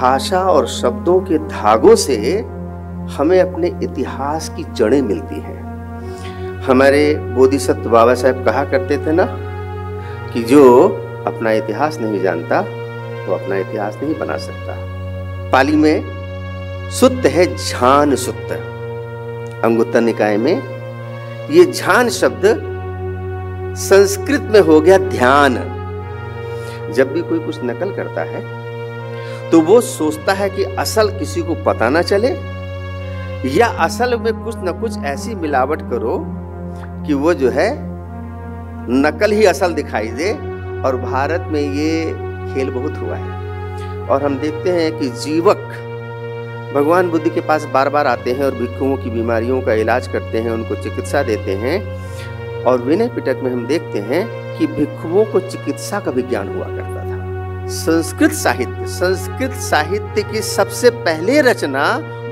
भाषा और शब्दों के धागों से हमें अपने इतिहास की जड़ें मिलती हैं हमारे बोधिसत्व बाबा साहब कहा करते थे ना कि जो अपना इतिहास नहीं जानता वो तो अपना इतिहास नहीं बना सकता पाली में सुत्त है झान सुत्त अंगुत्तर निकाय में ये झान शब्द संस्कृत में हो गया ध्यान जब भी कोई कुछ नकल करता है तो वो सोचता है कि असल किसी को पता ना चले या असल में कुछ ना कुछ ऐसी मिलावट करो कि वो जो है नकल ही असल दिखाई दे और भारत में ये खेल बहुत हुआ है और हम देखते हैं कि जीवक भगवान बुद्ध के पास बार बार आते हैं और भिक्षुओं की बीमारियों का इलाज करते हैं उनको चिकित्सा देते हैं और विनय पिटक में हम देखते हैं कि भिक्षुओं को चिकित्सा का विज्ञान हुआ करता है संस्कृत साहित्य संस्कृत साहित्य की सबसे पहले रचना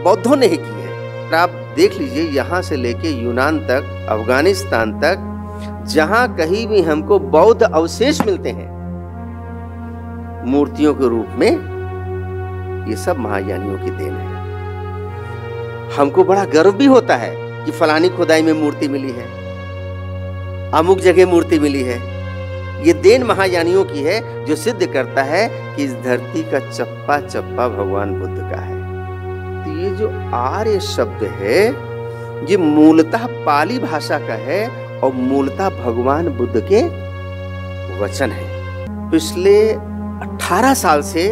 बौद्धों ने ही की है आप देख लीजिए यहाँ से लेके यूनान तक अफगानिस्तान तक जहाँ कहीं भी हमको बौद्ध अवशेष मिलते हैं मूर्तियों के रूप में ये सब महायानियों की देन है हमको बड़ा गर्व भी होता है कि फलानी खुदाई में मूर्ति मिली है अमुक जगह मूर्ति मिली है ये देन महायानियों की है जो सिद्ध करता है कि इस धरती का चप्पा चप्पा भगवान बुद्ध का है तो ये जो आर्य शब्द है ये मूलतः पाली भाषा का है और मूलतः भगवान बुद्ध के वचन है पिछले 18 साल से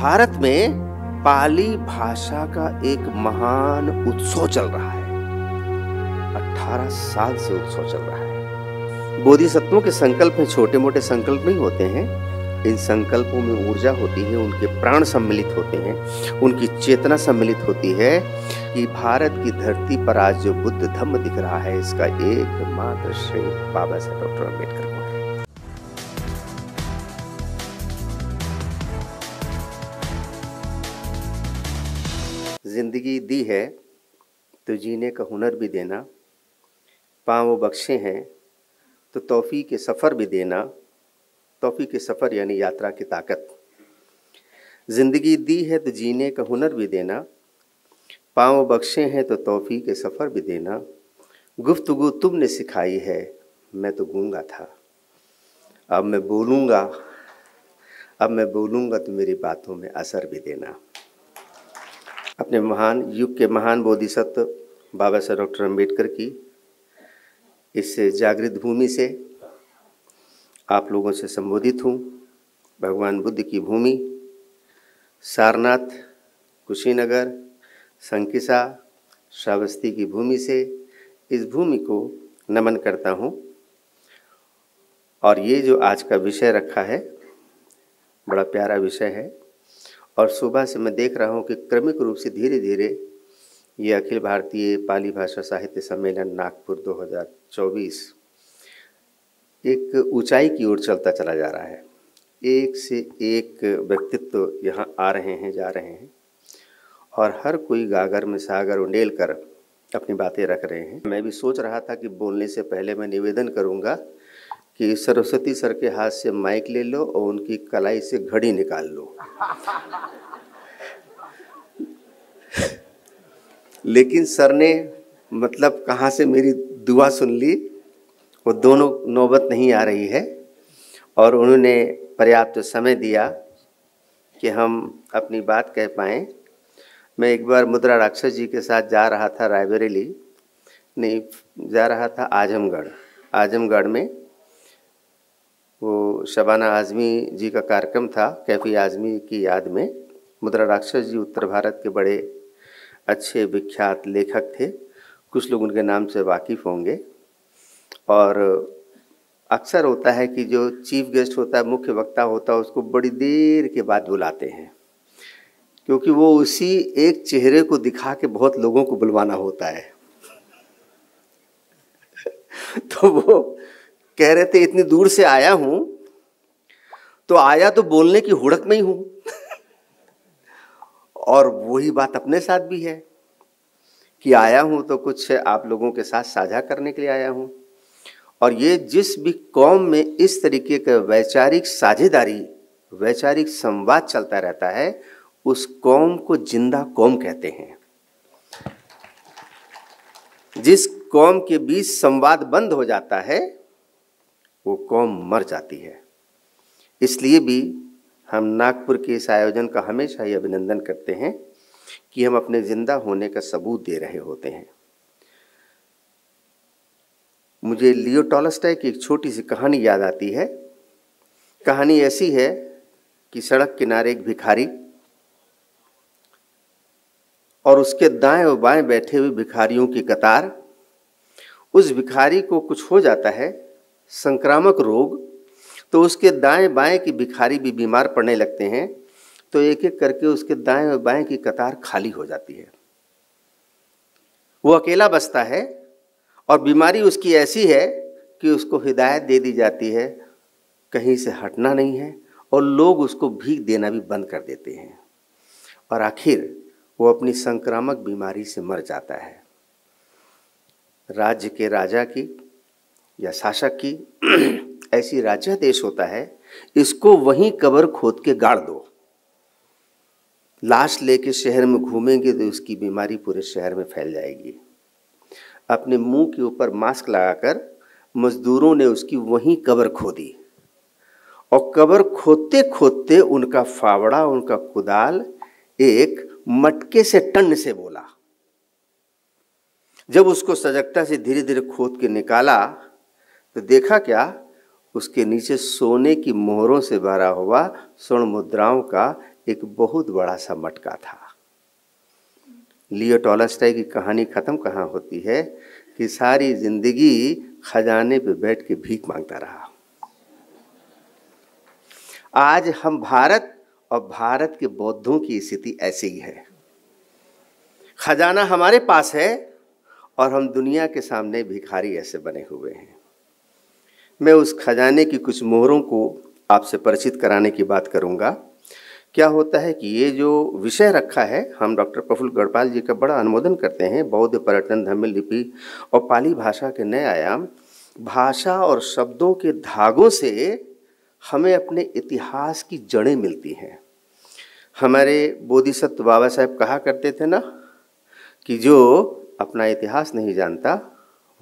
भारत में पाली भाषा का एक महान उत्सव चल रहा है 18 साल से उत्सव चल रहा है बोधिसत्वों के संकल्प में छोटे मोटे संकल्प नहीं होते हैं इन संकल्पों में ऊर्जा होती है उनके प्राण सम्मिलित होते हैं उनकी चेतना सम्मिलित होती है कि भारत की धरती पर आज जो बुद्ध धम्म दिख रहा है इसका एक मात्र श्रेय बाबा साहब डॉक्टर अम्बेडकर को है जिंदगी दी है तो जीने का हुनर भी देना पांव बख्शे हैं तो तोफ़ी के सफ़र भी देना तोफ़ी के सफ़र यानी यात्रा की ताकत ज़िंदगी दी है तो जीने का हुनर भी देना पाँव बख्शे हैं तो तोहफ़ी के सफ़र भी देना गुफ्तगु तुमने सिखाई है मैं तो गूँगा था अब मैं बोलूँगा अब मैं बोलूँगा तो मेरी बातों में असर भी देना अपने महान युग के महान बोधिसत्व बाबा साहब डॉक्टर अम्बेडकर की इस जागृत भूमि से आप लोगों से संबोधित हूँ भगवान बुद्ध की भूमि सारनाथ कुशीनगर संकिसा श्रावस्ती की भूमि से इस भूमि को नमन करता हूँ और ये जो आज का विषय रखा है बड़ा प्यारा विषय है और सुबह से मैं देख रहा हूँ कि क्रमिक रूप से धीरे धीरे ये अखिल भारतीय पाली भाषा साहित्य सम्मेलन नागपुर 2024 एक ऊंचाई की ओर चलता चला जा रहा है एक से एक व्यक्तित्व तो यहाँ आ रहे हैं जा रहे हैं और हर कोई गागर में सागर उंडेल कर अपनी बातें रख रहे हैं मैं भी सोच रहा था कि बोलने से पहले मैं निवेदन करूँगा कि सरस्वती सर के हाथ से माइक ले लो और उनकी कलाई से घड़ी निकाल लो लेकिन सर ने मतलब कहाँ से मेरी दुआ सुन ली वो दोनों नौबत नहीं आ रही है और उन्होंने पर्याप्त तो समय दिया कि हम अपनी बात कह पाएँ मैं एक बार मुद्रा राक्षस जी के साथ जा रहा था रायबरेली नहीं जा रहा था आजमगढ़ आजमगढ़ में वो शबाना आज़मी जी का कार्यक्रम था कैफी आज़मी की याद में मुद्रा राक्षस जी उत्तर भारत के बड़े अच्छे विख्यात लेखक थे कुछ लोग उनके नाम से वाकिफ़ होंगे और अक्सर होता है कि जो चीफ गेस्ट होता है मुख्य वक्ता होता है उसको बड़ी देर के बाद बुलाते हैं क्योंकि वो उसी एक चेहरे को दिखा के बहुत लोगों को बुलवाना होता है तो वो कह रहे थे इतनी दूर से आया हूँ तो आया तो बोलने की हुड़क में ही हूँ और वही बात अपने साथ भी है कि आया हूँ तो कुछ आप लोगों के साथ साझा करने के लिए आया हूँ और ये जिस भी कौम में इस तरीके का वैचारिक साझेदारी वैचारिक संवाद चलता रहता है उस कौम को जिंदा कौम कहते हैं जिस कौम के बीच संवाद बंद हो जाता है वो कौम मर जाती है इसलिए भी हम नागपुर के इस आयोजन का हमेशा ही अभिनंदन करते हैं कि हम अपने ज़िंदा होने का सबूत दे रहे होते हैं मुझे लियो टॉलस्टाय की एक छोटी सी कहानी याद आती है कहानी ऐसी है कि सड़क किनारे एक भिखारी और उसके दाएं और बाएं बैठे हुए भिखारियों की कतार उस भिखारी को कुछ हो जाता है संक्रामक रोग तो उसके दाएं बाएं की भिखारी भी बीमार पड़ने लगते हैं तो एक एक करके उसके दाएं और बाएं की कतार खाली हो जाती है वो अकेला बसता है और बीमारी उसकी ऐसी है कि उसको हिदायत दे दी जाती है कहीं से हटना नहीं है और लोग उसको भीख देना भी बंद कर देते हैं और आखिर वो अपनी संक्रामक बीमारी से मर जाता है राज्य के राजा की या शासक की ऐसी राजा देश होता है इसको वहीं कबर खोद के गाड़ दो लाश लेके शहर में घूमेंगे तो इसकी बीमारी पूरे शहर में फैल जाएगी अपने मुंह के ऊपर मास्क लगाकर मजदूरों ने उसकी वहीं कबर खोदी और कबर खोदते खोदते उनका फावड़ा उनका कुदाल एक मटके से टन से बोला जब उसको सजगता से धीरे धीरे खोद के निकाला तो देखा क्या उसके नीचे सोने की मोहरों से भरा हुआ स्वर्ण मुद्राओं का एक बहुत बड़ा सा मटका था लियो टॉलस्टाई की कहानी ख़त्म कहाँ होती है कि सारी जिंदगी खजाने पे बैठ के भीख मांगता रहा आज हम भारत और भारत के बौद्धों की स्थिति ऐसी ही है खजाना हमारे पास है और हम दुनिया के सामने भिखारी ऐसे बने हुए हैं मैं उस खजाने की कुछ मोहरों को आपसे परिचित कराने की बात करूंगा क्या होता है कि ये जो विषय रखा है हम डॉक्टर प्रफुल्ल गढ़पाल जी का बड़ा अनुमोदन करते हैं बौद्ध पर्यटन धमिल लिपि और पाली भाषा के नए आयाम भाषा और शब्दों के धागों से हमें अपने इतिहास की जड़ें मिलती हैं हमारे बोधिसत्व बाबा साहेब कहा करते थे ना कि जो अपना इतिहास नहीं जानता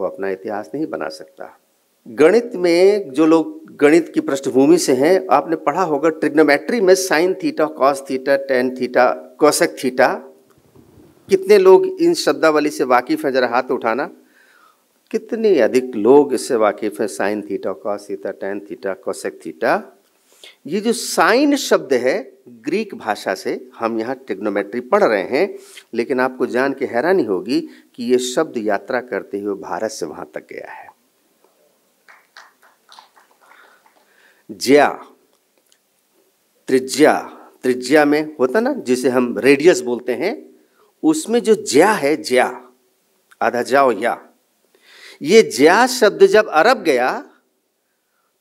वो अपना इतिहास नहीं बना सकता गणित में जो लोग गणित की पृष्ठभूमि से हैं आपने पढ़ा होगा ट्रिग्नोमेट्री में sine theta cos theta tan theta cosec theta कितने लोग इन शब्दावली से वाकिफ़ हैं जरा हाथ उठाना कितने अधिक लोग इससे वाकिफ़ हैं sine theta cos theta tan theta cosec theta ये जो साइन शब्द है ग्रीक भाषा से हम यहाँ ट्रिग्नोमेट्री पढ़ रहे हैं लेकिन आपको जान के हैरानी होगी कि ये शब्द यात्रा करते हुए भारत से वहाँ तक गया है ज्या त्रिज्या त्रिज्या में होता ना जिसे हम रेडियस बोलते हैं उसमें जो ज्या है ज्या आधा जाओ या ये ज्या शब्द जब अरब गया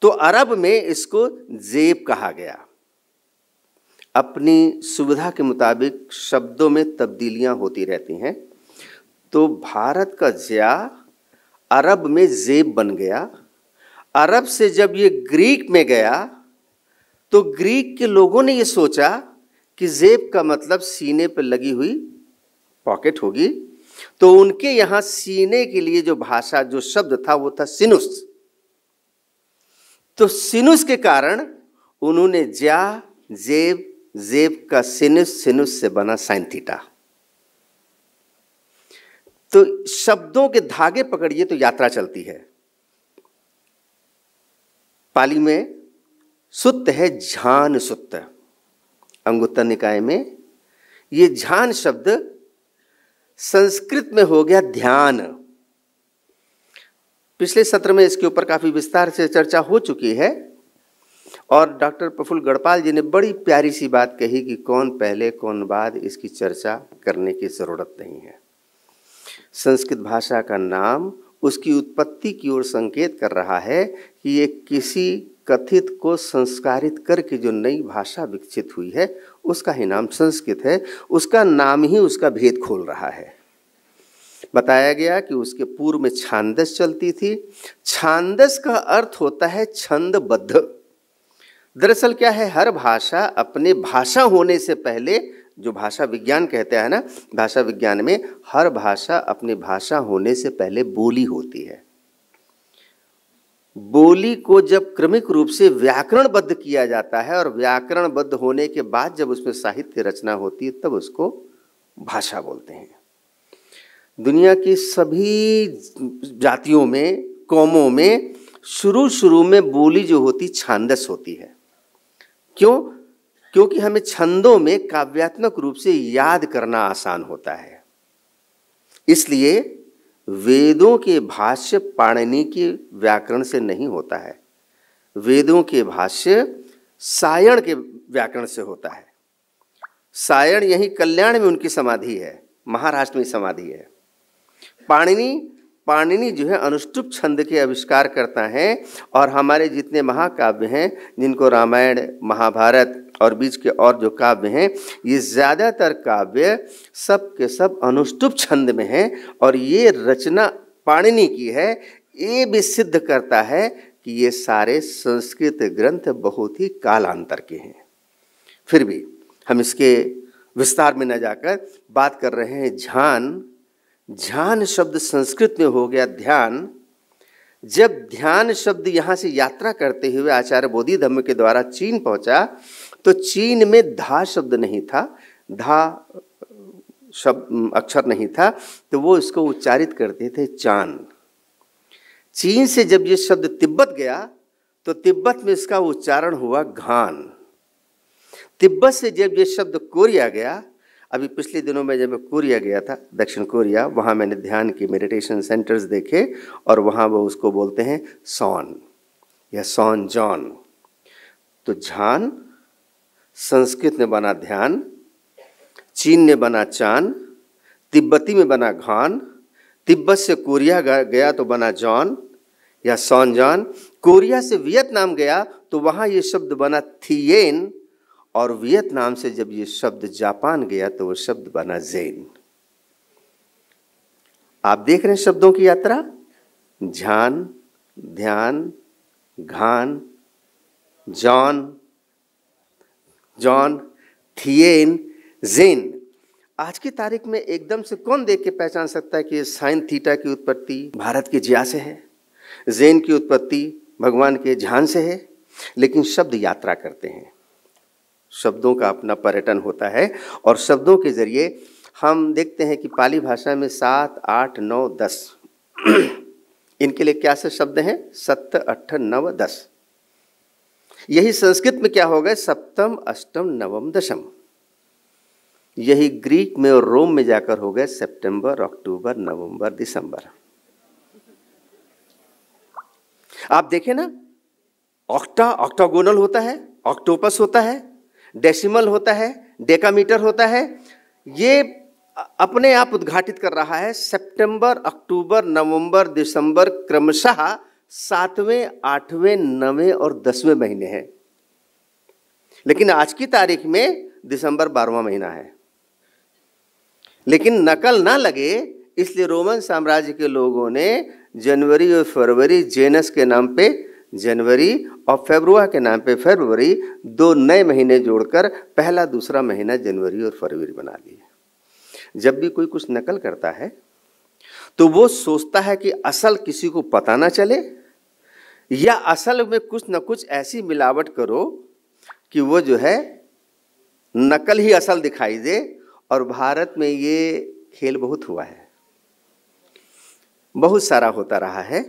तो अरब में इसको जेब कहा गया अपनी सुविधा के मुताबिक शब्दों में तब्दीलियां होती रहती हैं तो भारत का ज्या अरब में जेब बन गया अरब से जब ये ग्रीक में गया तो ग्रीक के लोगों ने ये सोचा कि जेब का मतलब सीने पर लगी हुई पॉकेट होगी तो उनके यहां सीने के लिए जो भाषा जो शब्द था वो था सिनुस तो सिनुस के कारण उन्होंने ज्या जेब जेब का सिनुस सिनुस से बना साइन थीटा तो शब्दों के धागे पकड़िए तो यात्रा चलती है पाली में सुत्त है झान सुत्त अंगुत्तर निकाय में ये झान शब्द संस्कृत में हो गया ध्यान पिछले सत्र में इसके ऊपर काफ़ी विस्तार से चर्चा हो चुकी है और डॉक्टर प्रफुल्ल गढ़पाल जी ने बड़ी प्यारी सी बात कही कि कौन पहले कौन बाद इसकी चर्चा करने की ज़रूरत नहीं है संस्कृत भाषा का नाम उसकी उत्पत्ति की ओर संकेत कर रहा है कि ये किसी कथित को संस्कारित करके जो नई भाषा विकसित हुई है उसका ही नाम संस्कृत है उसका नाम ही उसका भेद खोल रहा है बताया गया कि उसके पूर्व में छांदस चलती थी छांदस का अर्थ होता है छंदबद्ध दरअसल क्या है हर भाषा अपने भाषा होने से पहले जो भाषा विज्ञान कहते हैं ना भाषा विज्ञान में हर भाषा अपनी भाषा होने से पहले बोली होती है बोली को जब क्रमिक रूप से व्याकरणबद्ध किया जाता है और व्याकरणबद्ध होने के बाद जब उसमें साहित्य रचना होती है तब उसको भाषा बोलते हैं दुनिया की सभी जातियों में कौमों में शुरू शुरू में बोली जो होती छांदस होती है क्यों क्योंकि हमें छंदों में काव्यात्मक रूप से याद करना आसान होता है इसलिए वेदों के भाष्य पाणनी के व्याकरण से नहीं होता है वेदों के भाष्य सायण के व्याकरण से होता है सायण यही कल्याण में उनकी समाधि है महाराष्ट्र में समाधि है पाणिनी पाणिनी जो है अनुष्टुप छंद के आविष्कार करता है और हमारे जितने महाकाव्य हैं जिनको रामायण महाभारत और बीच के और जो काव्य हैं ये ज़्यादातर काव्य सब के सब अनुष्टुप छंद में हैं और ये रचना पाणिनि की है ये भी सिद्ध करता है कि ये सारे संस्कृत ग्रंथ बहुत ही कालांतर के हैं फिर भी हम इसके विस्तार में न जाकर बात कर रहे हैं ध्यान ध्यान शब्द संस्कृत में हो गया ध्यान जब ध्यान शब्द यहाँ से यात्रा करते हुए आचार्य बोधि धम्म के द्वारा चीन पहुँचा तो चीन में धा शब्द नहीं था धा शब्द अक्षर नहीं था तो वो इसको उच्चारित करते थे चांद चीन से जब ये शब्द तिब्बत गया तो तिब्बत में इसका उच्चारण हुआ घान तिब्बत से जब ये शब्द कोरिया गया अभी पिछले दिनों में जब मैं कोरिया गया था दक्षिण कोरिया वहाँ मैंने ध्यान के मेडिटेशन सेंटर्स देखे और वहाँ वो उसको बोलते हैं सॉन या सॉन जॉन तो झान संस्कृत ने बना ध्यान चीन ने बना चांद तिब्बती में बना घान तिब्बत से कोरिया गया तो बना जॉन या जॉन कोरिया से वियतनाम गया तो वहाँ ये शब्द बना थियेन और वियतनाम से जब ये शब्द जापान गया तो वो शब्द बना जेन आप देख रहे हैं शब्दों की यात्रा झान ध्यान घान जॉन जॉन थियेन जेन आज की तारीख में एकदम से कौन देख के पहचान सकता है कि साइन थीटा की उत्पत्ति भारत के जिया से है जेन की उत्पत्ति भगवान के झान से है लेकिन शब्द यात्रा करते हैं शब्दों का अपना पर्यटन होता है और शब्दों के जरिए हम देखते हैं कि पाली भाषा में सात आठ नौ दस इनके लिए क्या से शब्द हैं सत्य अठ नव दस यही संस्कृत में क्या होगा सप्तम अष्टम नवम दशम यही ग्रीक में और रोम में जाकर हो गए सितंबर, अक्टूबर नवंबर दिसंबर आप देखें ना ऑक्टा ऑक्टागोनल होता है ऑक्टोपस होता है डेसिमल होता है डेकामीटर होता है ये अपने आप उद्घाटित कर रहा है सितंबर, अक्टूबर नवंबर दिसंबर क्रमशः सातवें आठवें नवें और दसवें महीने हैं लेकिन आज की तारीख में दिसंबर बारहवा महीना है लेकिन नकल ना लगे इसलिए रोमन साम्राज्य के लोगों ने जनवरी और फरवरी जेनस के नाम पे जनवरी और फेबरुआ के नाम पे फरवरी दो नए महीने जोड़कर पहला दूसरा महीना जनवरी और फरवरी बना लिए जब भी कोई कुछ नकल करता है तो वो सोचता है कि असल किसी को पता ना चले या असल में कुछ ना कुछ ऐसी मिलावट करो कि वो जो है नकल ही असल दिखाई दे और भारत में ये खेल बहुत हुआ है बहुत सारा होता रहा है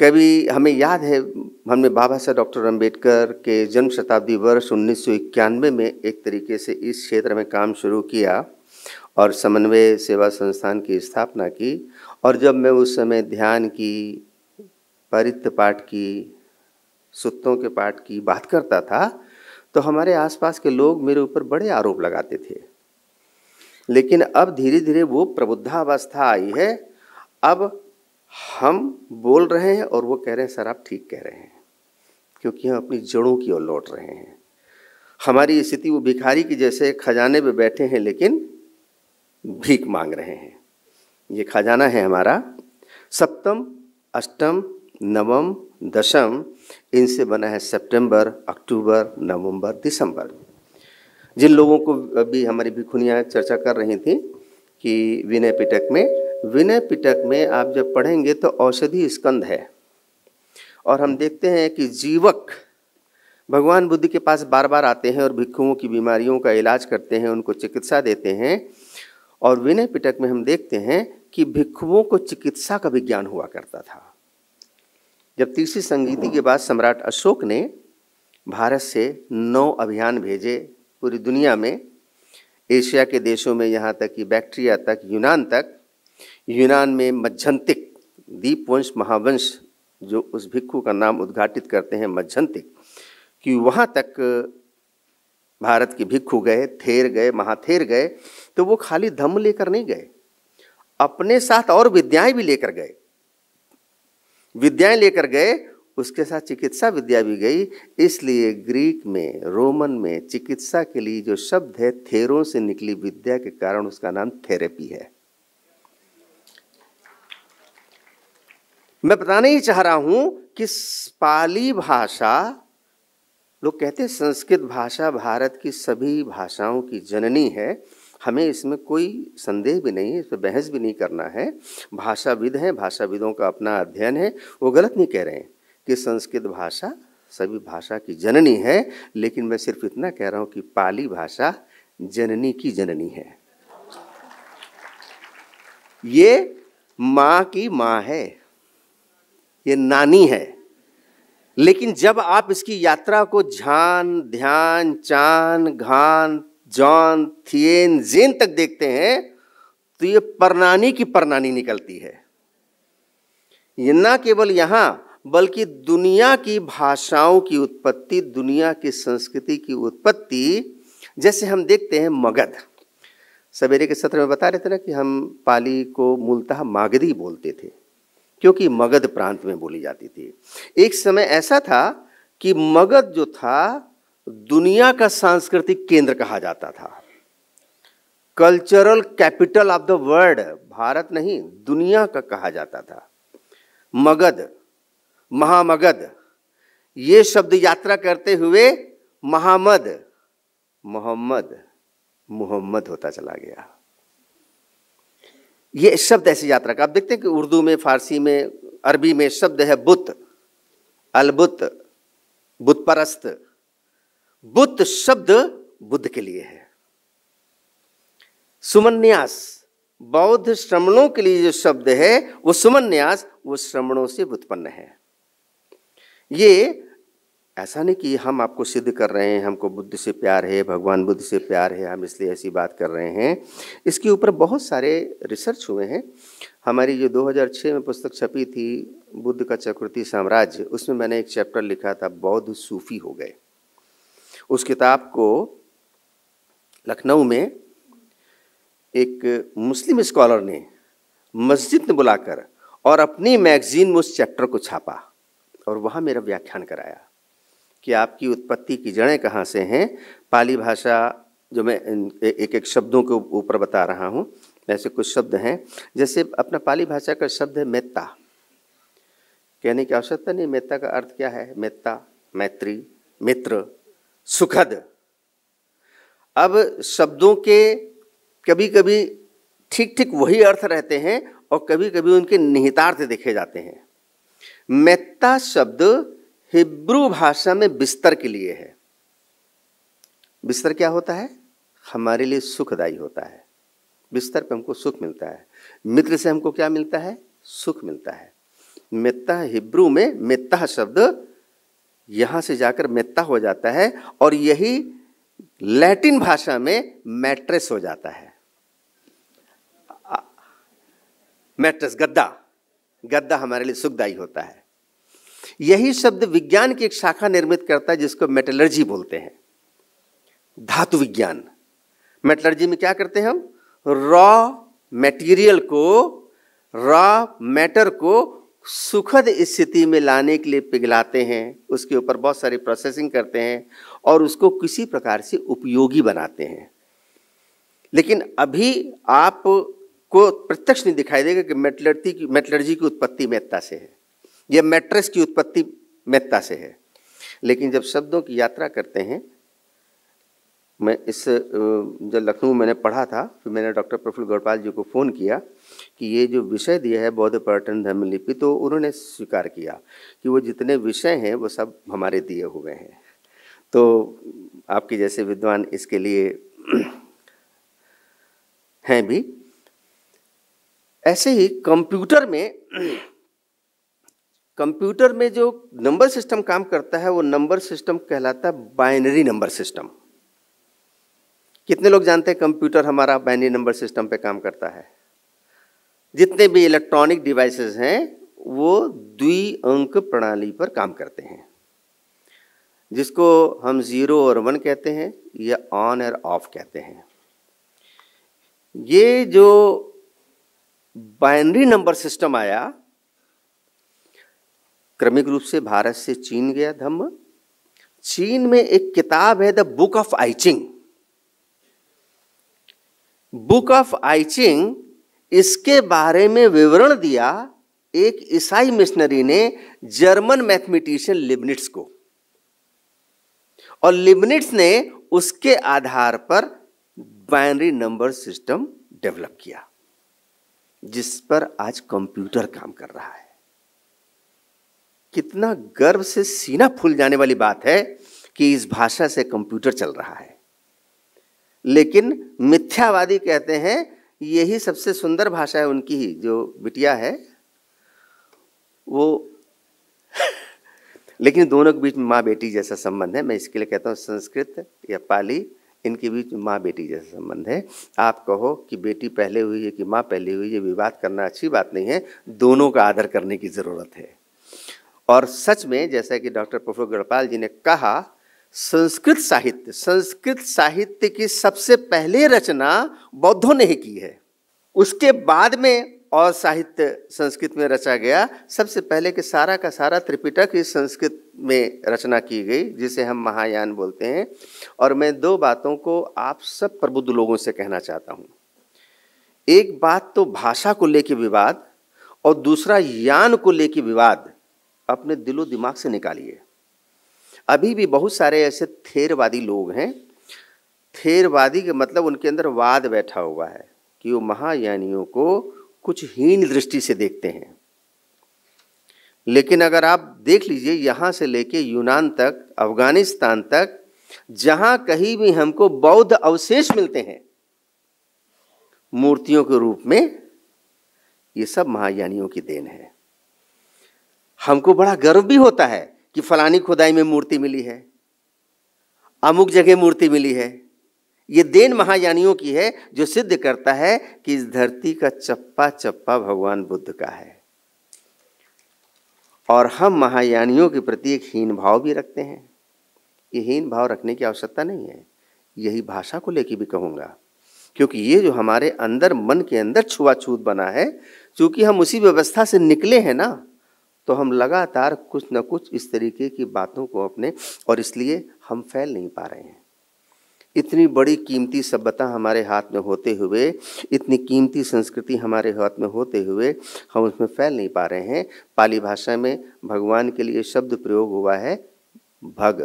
कभी हमें याद है हमने बाबा साहब डॉक्टर अम्बेडकर के जन्म शताब्दी वर्ष उन्नीस में एक तरीके से इस क्षेत्र में काम शुरू किया और समन्वय सेवा संस्थान की स्थापना की और जब मैं उस समय ध्यान की परित पाठ की सुत्तों के पाठ की बात करता था तो हमारे आसपास के लोग मेरे ऊपर बड़े आरोप लगाते थे लेकिन अब धीरे धीरे वो प्रबुद्धावस्था आई है अब हम बोल रहे हैं और वो कह रहे हैं सर आप ठीक कह रहे हैं क्योंकि हम अपनी जड़ों की ओर लौट रहे हैं हमारी स्थिति वो भिखारी की जैसे खजाने पे बैठे हैं लेकिन भीख मांग रहे हैं ये खजाना है हमारा सप्तम अष्टम नवम दशम इनसे बना है सितंबर, अक्टूबर नवंबर दिसंबर जिन लोगों को अभी हमारी भिखुनियाँ चर्चा कर रही थी कि विनय पिटक में विनय पिटक में आप जब पढ़ेंगे तो औषधि स्कंद है और हम देखते हैं कि जीवक भगवान बुद्ध के पास बार बार आते हैं और भिक्खुओं की बीमारियों का इलाज करते हैं उनको चिकित्सा देते हैं और विनय पिटक में हम देखते हैं कि भिक्षुओं को चिकित्सा का विज्ञान हुआ करता था जब तीसरी संगीति के बाद सम्राट अशोक ने भारत से नौ अभियान भेजे पूरी दुनिया में एशिया के देशों में यहाँ तक कि बैक्टीरिया तक यूनान तक यूनान में मध्यंतिक दीपवंश महावंश जो उस भिक्खु का नाम उद्घाटित करते हैं मध्यंतिक कि वहाँ तक भारत की भिक्खु गए थेर गए महाथेर गए तो वो खाली धम्म लेकर नहीं गए अपने साथ और विद्याएं भी लेकर गए विद्याएं लेकर गए उसके साथ चिकित्सा विद्या भी गई इसलिए ग्रीक में रोमन में चिकित्सा के लिए जो शब्द है थेरों से निकली विद्या के कारण उसका नाम थेरेपी है मैं बताना ही चाह रहा हूं कि पाली भाषा लोग कहते हैं संस्कृत भाषा भारत की सभी भाषाओं की जननी है हमें इसमें कोई संदेह भी नहीं है इस पर बहस भी नहीं करना है भाषाविद हैं भाषाविदों का अपना अध्ययन है वो गलत नहीं कह रहे हैं कि संस्कृत भाषा सभी भाषा की जननी है लेकिन मैं सिर्फ इतना कह रहा हूँ कि पाली भाषा जननी की जननी है ये माँ की माँ है ये नानी है लेकिन जब आप इसकी यात्रा को झान ध्यान चान घान जॉन थियन जेन तक देखते हैं तो ये परनानी की परनानी निकलती है ये ना केवल यहां बल्कि दुनिया की भाषाओं की उत्पत्ति दुनिया की संस्कृति की उत्पत्ति जैसे हम देखते हैं मगध सवेरे के सत्र में बता रहे थे ना कि हम पाली को मूलतः मागधी बोलते थे क्योंकि मगध प्रांत में बोली जाती थी एक समय ऐसा था कि मगध जो था दुनिया का सांस्कृतिक केंद्र कहा जाता था cultural capital of the world Bharat नहीं दुनिया का कहा जाता था मगध महामगध ये शब्द यात्रा करते हुए महामद मोहम्मद मोहम्मद होता चला गया ये शब्द ऐसी यात्रा का आप देखते हैं कि उर्दू में फारसी में अरबी में शब्द है बुत अलबुत बुत परस्त बुत शब्द बुद्ध के लिए है सुमन्यास बौद्ध श्रमणों के लिए जो शब्द है वो सुमन्यास वो श्रमणों से उत्पन्न है ये ऐसा नहीं कि हम आपको सिद्ध कर रहे हैं हमको बुद्ध से प्यार है भगवान बुद्ध से प्यार है हम इसलिए ऐसी बात कर रहे हैं इसके ऊपर बहुत सारे रिसर्च हुए हैं हमारी जो 2006 में पुस्तक छपी थी बुद्ध का चक्रवर्ती साम्राज्य उसमें मैंने एक चैप्टर लिखा था बौद्ध सूफी हो गए उस किताब को लखनऊ में एक मुस्लिम स्कॉलर ने मस्जिद में बुलाकर और अपनी मैगजीन में उस चैप्टर को छापा और वहाँ मेरा व्याख्यान कराया कि आपकी उत्पत्ति की जड़ें कहाँ से हैं पाली भाषा जो मैं एक एक शब्दों के ऊपर बता रहा हूँ ऐसे कुछ शब्द हैं जैसे अपना पाली भाषा का शब्द है मेत्ता कहने की आवश्यकता नहीं मेत्ता का अर्थ क्या है मेत्ता मैत्री मित्र सुखद अब शब्दों के कभी कभी ठीक ठीक वही अर्थ रहते हैं और कभी कभी उनके निहितार्थ देखे जाते हैं मेत्ता शब्द हिब्रू भाषा में बिस्तर के लिए है बिस्तर क्या होता है हमारे लिए सुखदायी होता है बिस्तर पे हमको सुख मिलता है मित्र से हमको क्या मिलता है सुख मिलता है मेत्ता हिब्रू में मेत्ता शब्द यहां से जाकर मेत्ता हो जाता है और यही लैटिन भाषा में मैट्रेस हो जाता है मैट्रेस गद्दा गद्दा हमारे लिए सुखदायी होता है यही शब्द विज्ञान की एक शाखा निर्मित करता है जिसको मेटलर्जी बोलते हैं धातु विज्ञान मेटलर्जी में क्या करते हैं हम रॉ मटेरियल को रॉ मैटर को सुखद स्थिति में लाने के लिए पिघलाते हैं उसके ऊपर बहुत सारी प्रोसेसिंग करते हैं और उसको किसी प्रकार से उपयोगी बनाते हैं लेकिन अभी आप को प्रत्यक्ष नहीं दिखाई देगा कि मेटलर्जी की मेटलर्जी की उत्पत्ति में इतना से है यह मैट्रेस की उत्पत्ति मेत्ता से है लेकिन जब शब्दों की यात्रा करते हैं मैं इस जब लखनऊ मैंने पढ़ा था फिर मैंने डॉक्टर प्रफुल्ल गौरपाल जी को फ़ोन किया कि ये जो विषय दिया है बौद्ध पर्यटन धर्म लिपि तो उन्होंने स्वीकार किया कि वो जितने विषय हैं वो सब हमारे दिए हुए हैं तो आपके जैसे विद्वान इसके लिए हैं भी ऐसे ही कंप्यूटर में कंप्यूटर में जो नंबर सिस्टम काम करता है वो नंबर सिस्टम कहलाता है बाइनरी नंबर सिस्टम कितने लोग जानते हैं कंप्यूटर हमारा बाइनरी नंबर सिस्टम पे काम करता है जितने भी इलेक्ट्रॉनिक डिवाइसेस हैं वो द्वि अंक प्रणाली पर काम करते हैं जिसको हम ज़ीरो और वन कहते हैं या ऑन और ऑफ कहते हैं ये जो बाइनरी नंबर सिस्टम आया क्रमिक रूप से भारत से चीन गया धम्म चीन में एक किताब है the book of I Ching book of I Ching इसके बारे में विवरण दिया एक ईसाई मिशनरी ने जर्मन मैथमेटिशियन लिबनिट्स को और लिबनिट्स ने उसके आधार पर बाइनरी नंबर सिस्टम डेवलप किया जिस पर आज कंप्यूटर काम कर रहा है कितना गर्व से सीना फूल जाने वाली बात है कि इस भाषा से कंप्यूटर चल रहा है लेकिन मिथ्यावादी कहते हैं यही सबसे सुंदर भाषा है उनकी ही जो बिटिया है वो लेकिन दोनों के बीच में माँ बेटी जैसा संबंध है मैं इसके लिए कहता हूँ संस्कृत या पाली इनके बीच में माँ बेटी जैसा संबंध है आप कहो कि बेटी पहले हुई है कि माँ पहले हुई है विवाद करना अच्छी बात नहीं है दोनों का आदर करने की ज़रूरत है और सच में जैसा कि डॉक्टर प्रफुल्ल गढ़पाल जी ने कहा संस्कृत साहित्य संस्कृत साहित्य की सबसे पहले रचना बौद्धों ने ही की है उसके बाद में और साहित्य संस्कृत में रचा गया सबसे पहले कि सारा का सारा त्रिपिटक इस संस्कृत में रचना की गई जिसे हम महायान बोलते हैं और मैं दो बातों को आप सब प्रबुद्ध लोगों से कहना चाहता हूँ एक बात तो भाषा को लेकर विवाद और दूसरा यान को लेकर विवाद अपने दिलो दिमाग से निकालिए अभी भी बहुत सारे ऐसे थेरवादी लोग हैं थेरवादी के मतलब उनके अंदर वाद बैठा हुआ है कि वो महायानियों को कुछ हीन दृष्टि से देखते हैं लेकिन अगर आप देख लीजिए यहाँ से लेके यूनान तक अफगानिस्तान तक जहाँ कहीं भी हमको बौद्ध अवशेष मिलते हैं मूर्तियों के रूप में ये सब महायानियों की देन है हमको बड़ा गर्व भी होता है कि फलानी खुदाई में मूर्ति मिली है अमुक जगह मूर्ति मिली है ये देन महायानियों की है जो सिद्ध करता है कि इस धरती का चप्पा चप्पा भगवान बुद्ध का है और हम महायानियों के प्रति एक हीन भाव भी रखते हैं ये हीन भाव रखने की आवश्यकता नहीं है यही भाषा को लेकर भी कहूँगा क्योंकि ये जो हमारे अंदर मन के अंदर छुआछूत बना है क्योंकि हम उसी व्यवस्था से निकले हैं ना तो हम लगातार कुछ न कुछ इस तरीके की बातों को अपने और इसलिए हम फैल नहीं पा रहे हैं इतनी बड़ी कीमती सभ्यता हमारे हाथ में होते हुए इतनी कीमती संस्कृति हमारे हाथ में होते हुए हम उसमें फैल नहीं पा रहे हैं पाली भाषा में भगवान के लिए शब्द प्रयोग हुआ है भग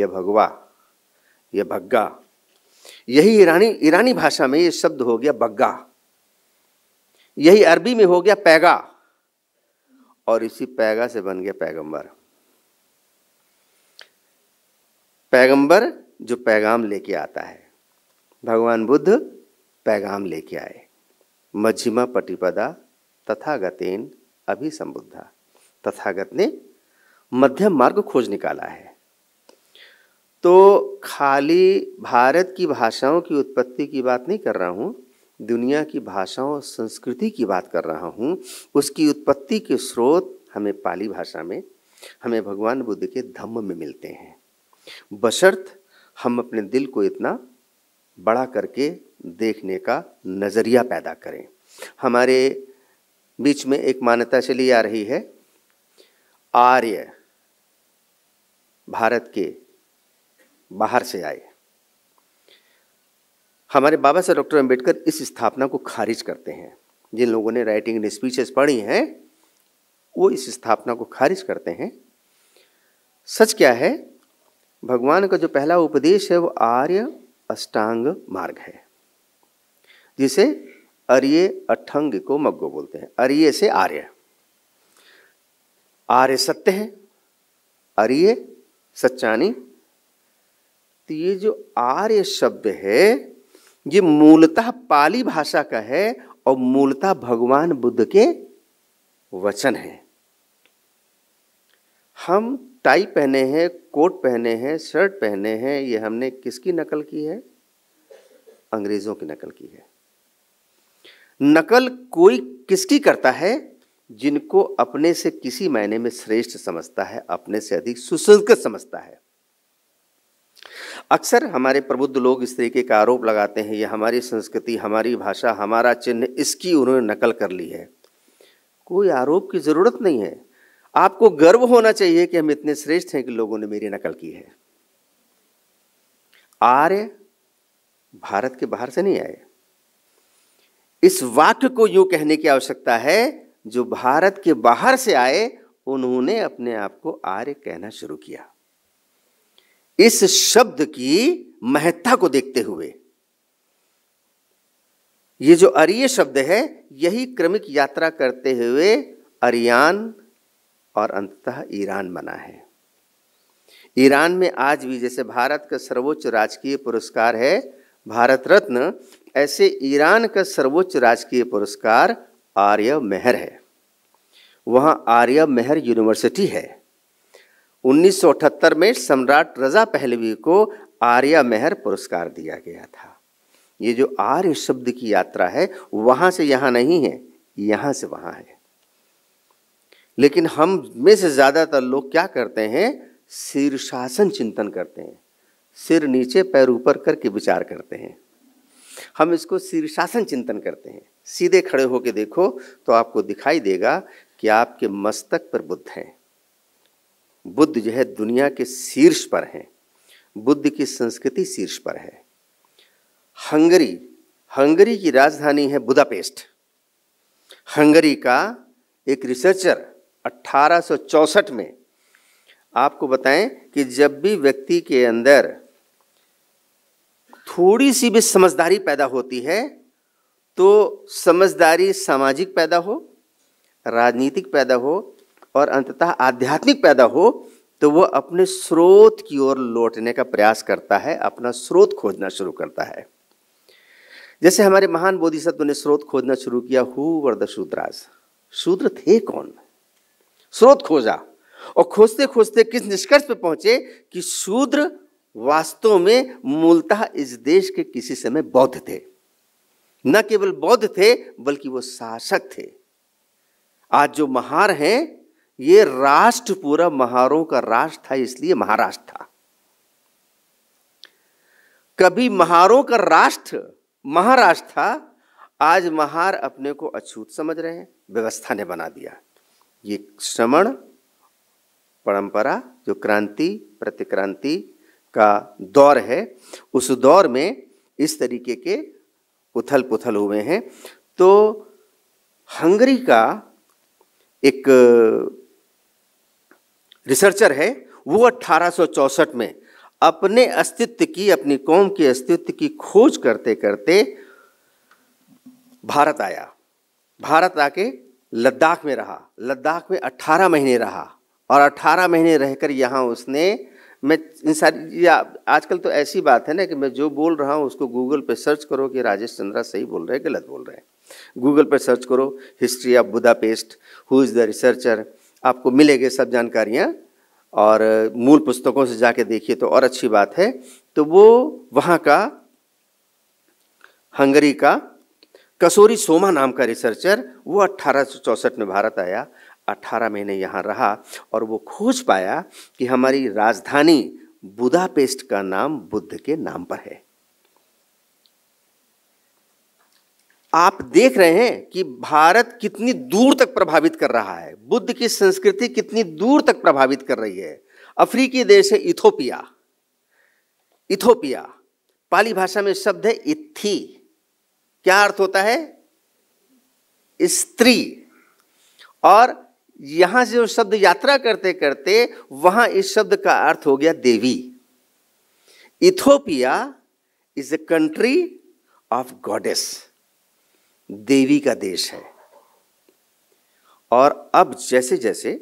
या भगवा या भग्गा यही ईरानी ईरानी भाषा में ये शब्द हो गया बग्गा यही अरबी में हो गया पैगा और इसी पैगा से बन गया पैगंबर पैगंबर जो पैगाम लेके आता है भगवान बुद्ध पैगाम लेके आए मझिमा पटिपदा तथागतेन अभिसंबुद्धा तथागत ने मध्यम मार्ग खोज निकाला है तो खाली भारत की भाषाओं की उत्पत्ति की बात नहीं कर रहा हूँ दुनिया की भाषाओं संस्कृति की बात कर रहा हूँ उसकी उत्पत्ति के स्रोत हमें पाली भाषा में हमें भगवान बुद्ध के धम्म में मिलते हैं बशर्त हम अपने दिल को इतना बड़ा करके देखने का नज़रिया पैदा करें हमारे बीच में एक मान्यता चली आ रही है आर्य भारत के बाहर से आए हमारे बाबा साहब डॉक्टर अम्बेडकर इस स्थापना को खारिज करते हैं जिन लोगों ने राइटिंग एंड स्पीचेस पढ़ी हैं वो इस स्थापना को खारिज करते हैं सच क्या है भगवान का जो पहला उपदेश है वो आर्य अष्टांग मार्ग है जिसे अर्य अठंग को मग्गो बोलते हैं अर्य से आर्य आर्य सत्य है अर्य सच्चानी तो ये जो आर्य शब्द है ये मूलतः पाली भाषा का है और मूलतः भगवान बुद्ध के वचन है हम टाई पहने हैं कोट पहने हैं शर्ट पहने हैं ये हमने किसकी नकल की है अंग्रेजों की नकल की है नकल कोई किसकी करता है जिनको अपने से किसी मायने में श्रेष्ठ समझता है अपने से अधिक सुसंस्कृत समझता है अक्सर हमारे प्रबुद्ध लोग इस तरीके का आरोप लगाते हैं ये हमारी संस्कृति हमारी भाषा हमारा चिन्ह इसकी उन्होंने नकल कर ली है कोई आरोप की ज़रूरत नहीं है आपको गर्व होना चाहिए कि हम इतने श्रेष्ठ हैं कि लोगों ने मेरी नकल की है आर्य भारत के बाहर से नहीं आए इस वाक्य को यूं कहने की आवश्यकता है जो भारत के बाहर से आए उन्होंने अपने आप को आर्य कहना शुरू किया इस शब्द की महत्ता को देखते हुए ये जो अरिय शब्द है यही क्रमिक यात्रा करते हुए अरियान और अंततः ईरान बना है ईरान में आज भी जैसे भारत का सर्वोच्च राजकीय पुरस्कार है भारत रत्न ऐसे ईरान का सर्वोच्च राजकीय पुरस्कार आर्य मेहर है वहाँ आर्य मेहर यूनिवर्सिटी है 1978 में सम्राट रजा पहलवी को आर्या मेहर पुरस्कार दिया गया था ये जो आर्य शब्द की यात्रा है वहां से यहां नहीं है यहां से वहां है लेकिन हम में से ज़्यादातर लोग क्या करते हैं शीर्षासन चिंतन करते हैं सिर नीचे पैर ऊपर करके विचार करते हैं हम इसको शीर्षासन चिंतन करते हैं सीधे खड़े होके देखो तो आपको दिखाई देगा कि आपके मस्तक पर बुद्ध हैं बुद्ध जो है दुनिया के शीर्ष पर हैं बुद्ध की संस्कृति शीर्ष पर है हंगरी हंगरी की राजधानी है बुदापेस्ट हंगरी का एक रिसर्चर 1864 में आपको बताएं कि जब भी व्यक्ति के अंदर थोड़ी सी भी समझदारी पैदा होती है तो समझदारी सामाजिक पैदा हो राजनीतिक पैदा हो और अंततः आध्यात्मिक पैदा हो तो वह अपने स्रोत की ओर लौटने का प्रयास करता है अपना स्रोत खोजना शुरू करता है जैसे हमारे महान बोधिसत्व ने स्रोत खोजना शुरू किया हु वर द शूद्राज शूद्र थे कौन स्रोत खोजा और खोजते खोजते किस निष्कर्ष पर पहुंचे कि शूद्र वास्तव में मूलतः इस देश के किसी समय बौद्ध थे न केवल बौद्ध थे बल्कि वो शासक थे आज जो महार हैं ये राष्ट्र पूरा महारों का राष्ट्र था इसलिए महाराष्ट्र था कभी महारों का राष्ट्र महाराष्ट्र था आज महार अपने को अछूत समझ रहे हैं व्यवस्था ने बना दिया ये श्रमण परंपरा जो क्रांति प्रतिक्रांति का दौर है उस दौर में इस तरीके के उथल पुथल हुए हैं तो हंगरी का एक रिसर्चर है वो अट्ठारह में अपने अस्तित्व की अपनी कौम के अस्तित्व की खोज करते करते भारत आया भारत आके लद्दाख में रहा लद्दाख में 18 महीने रहा और 18 महीने रहकर यहाँ उसने मैं इन सारी या आजकल तो ऐसी बात है ना कि मैं जो बोल रहा हूँ उसको गूगल पर सर्च करो कि राजेश चंद्रा सही बोल रहे हैं गलत बोल रहे हैं गूगल पर सर्च करो history of Budapest who is the researcher आपको मिलेंगे सब जानकारियाँ और मूल पुस्तकों से जाके देखिए तो और अच्छी बात है तो वो वहाँ का हंगरी का कसोरी सोमा नाम का रिसर्चर वो अट्ठारह में भारत आया 18 महीने यहाँ रहा और वो खोज पाया कि हमारी राजधानी बुदापेस्ट का नाम बुद्ध के नाम पर है आप देख रहे हैं कि भारत कितनी दूर तक प्रभावित कर रहा है बुद्ध की संस्कृति कितनी दूर तक प्रभावित कर रही है अफ्रीकी देश है इथोपिया इथोपिया पाली भाषा में शब्द है इथी क्या अर्थ होता है स्त्री और यहां से जो शब्द यात्रा करते करते वहां इस शब्द का अर्थ हो गया देवी Ethiopia is a country of goddess देवी का देश है और अब जैसे जैसे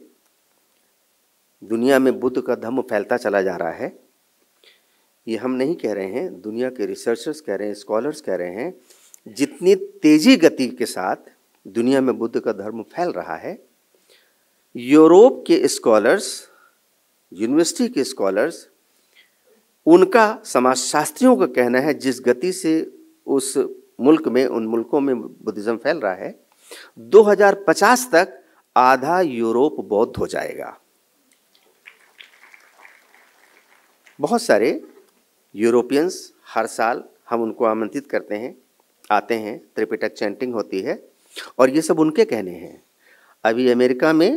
दुनिया में बुद्ध का धम्म फैलता चला जा रहा है ये हम नहीं कह रहे हैं दुनिया के रिसर्चर्स कह रहे हैं स्कॉलर्स कह रहे हैं जितनी तेजी गति के साथ दुनिया में बुद्ध का धर्म फैल रहा है यूरोप के स्कॉलर्स यूनिवर्सिटी के स्कॉलर्स उनका समाजशास्त्रियों का कहना है जिस गति से उस मुल्क में उन मुल्कों में बुद्धिज़्म फैल रहा है 2050 तक आधा यूरोप बौद्ध हो जाएगा बहुत सारे यूरोपियंस हर साल हम उनको आमंत्रित करते हैं आते हैं त्रिपिटक चैंटिंग होती है और ये सब उनके कहने हैं अभी अमेरिका में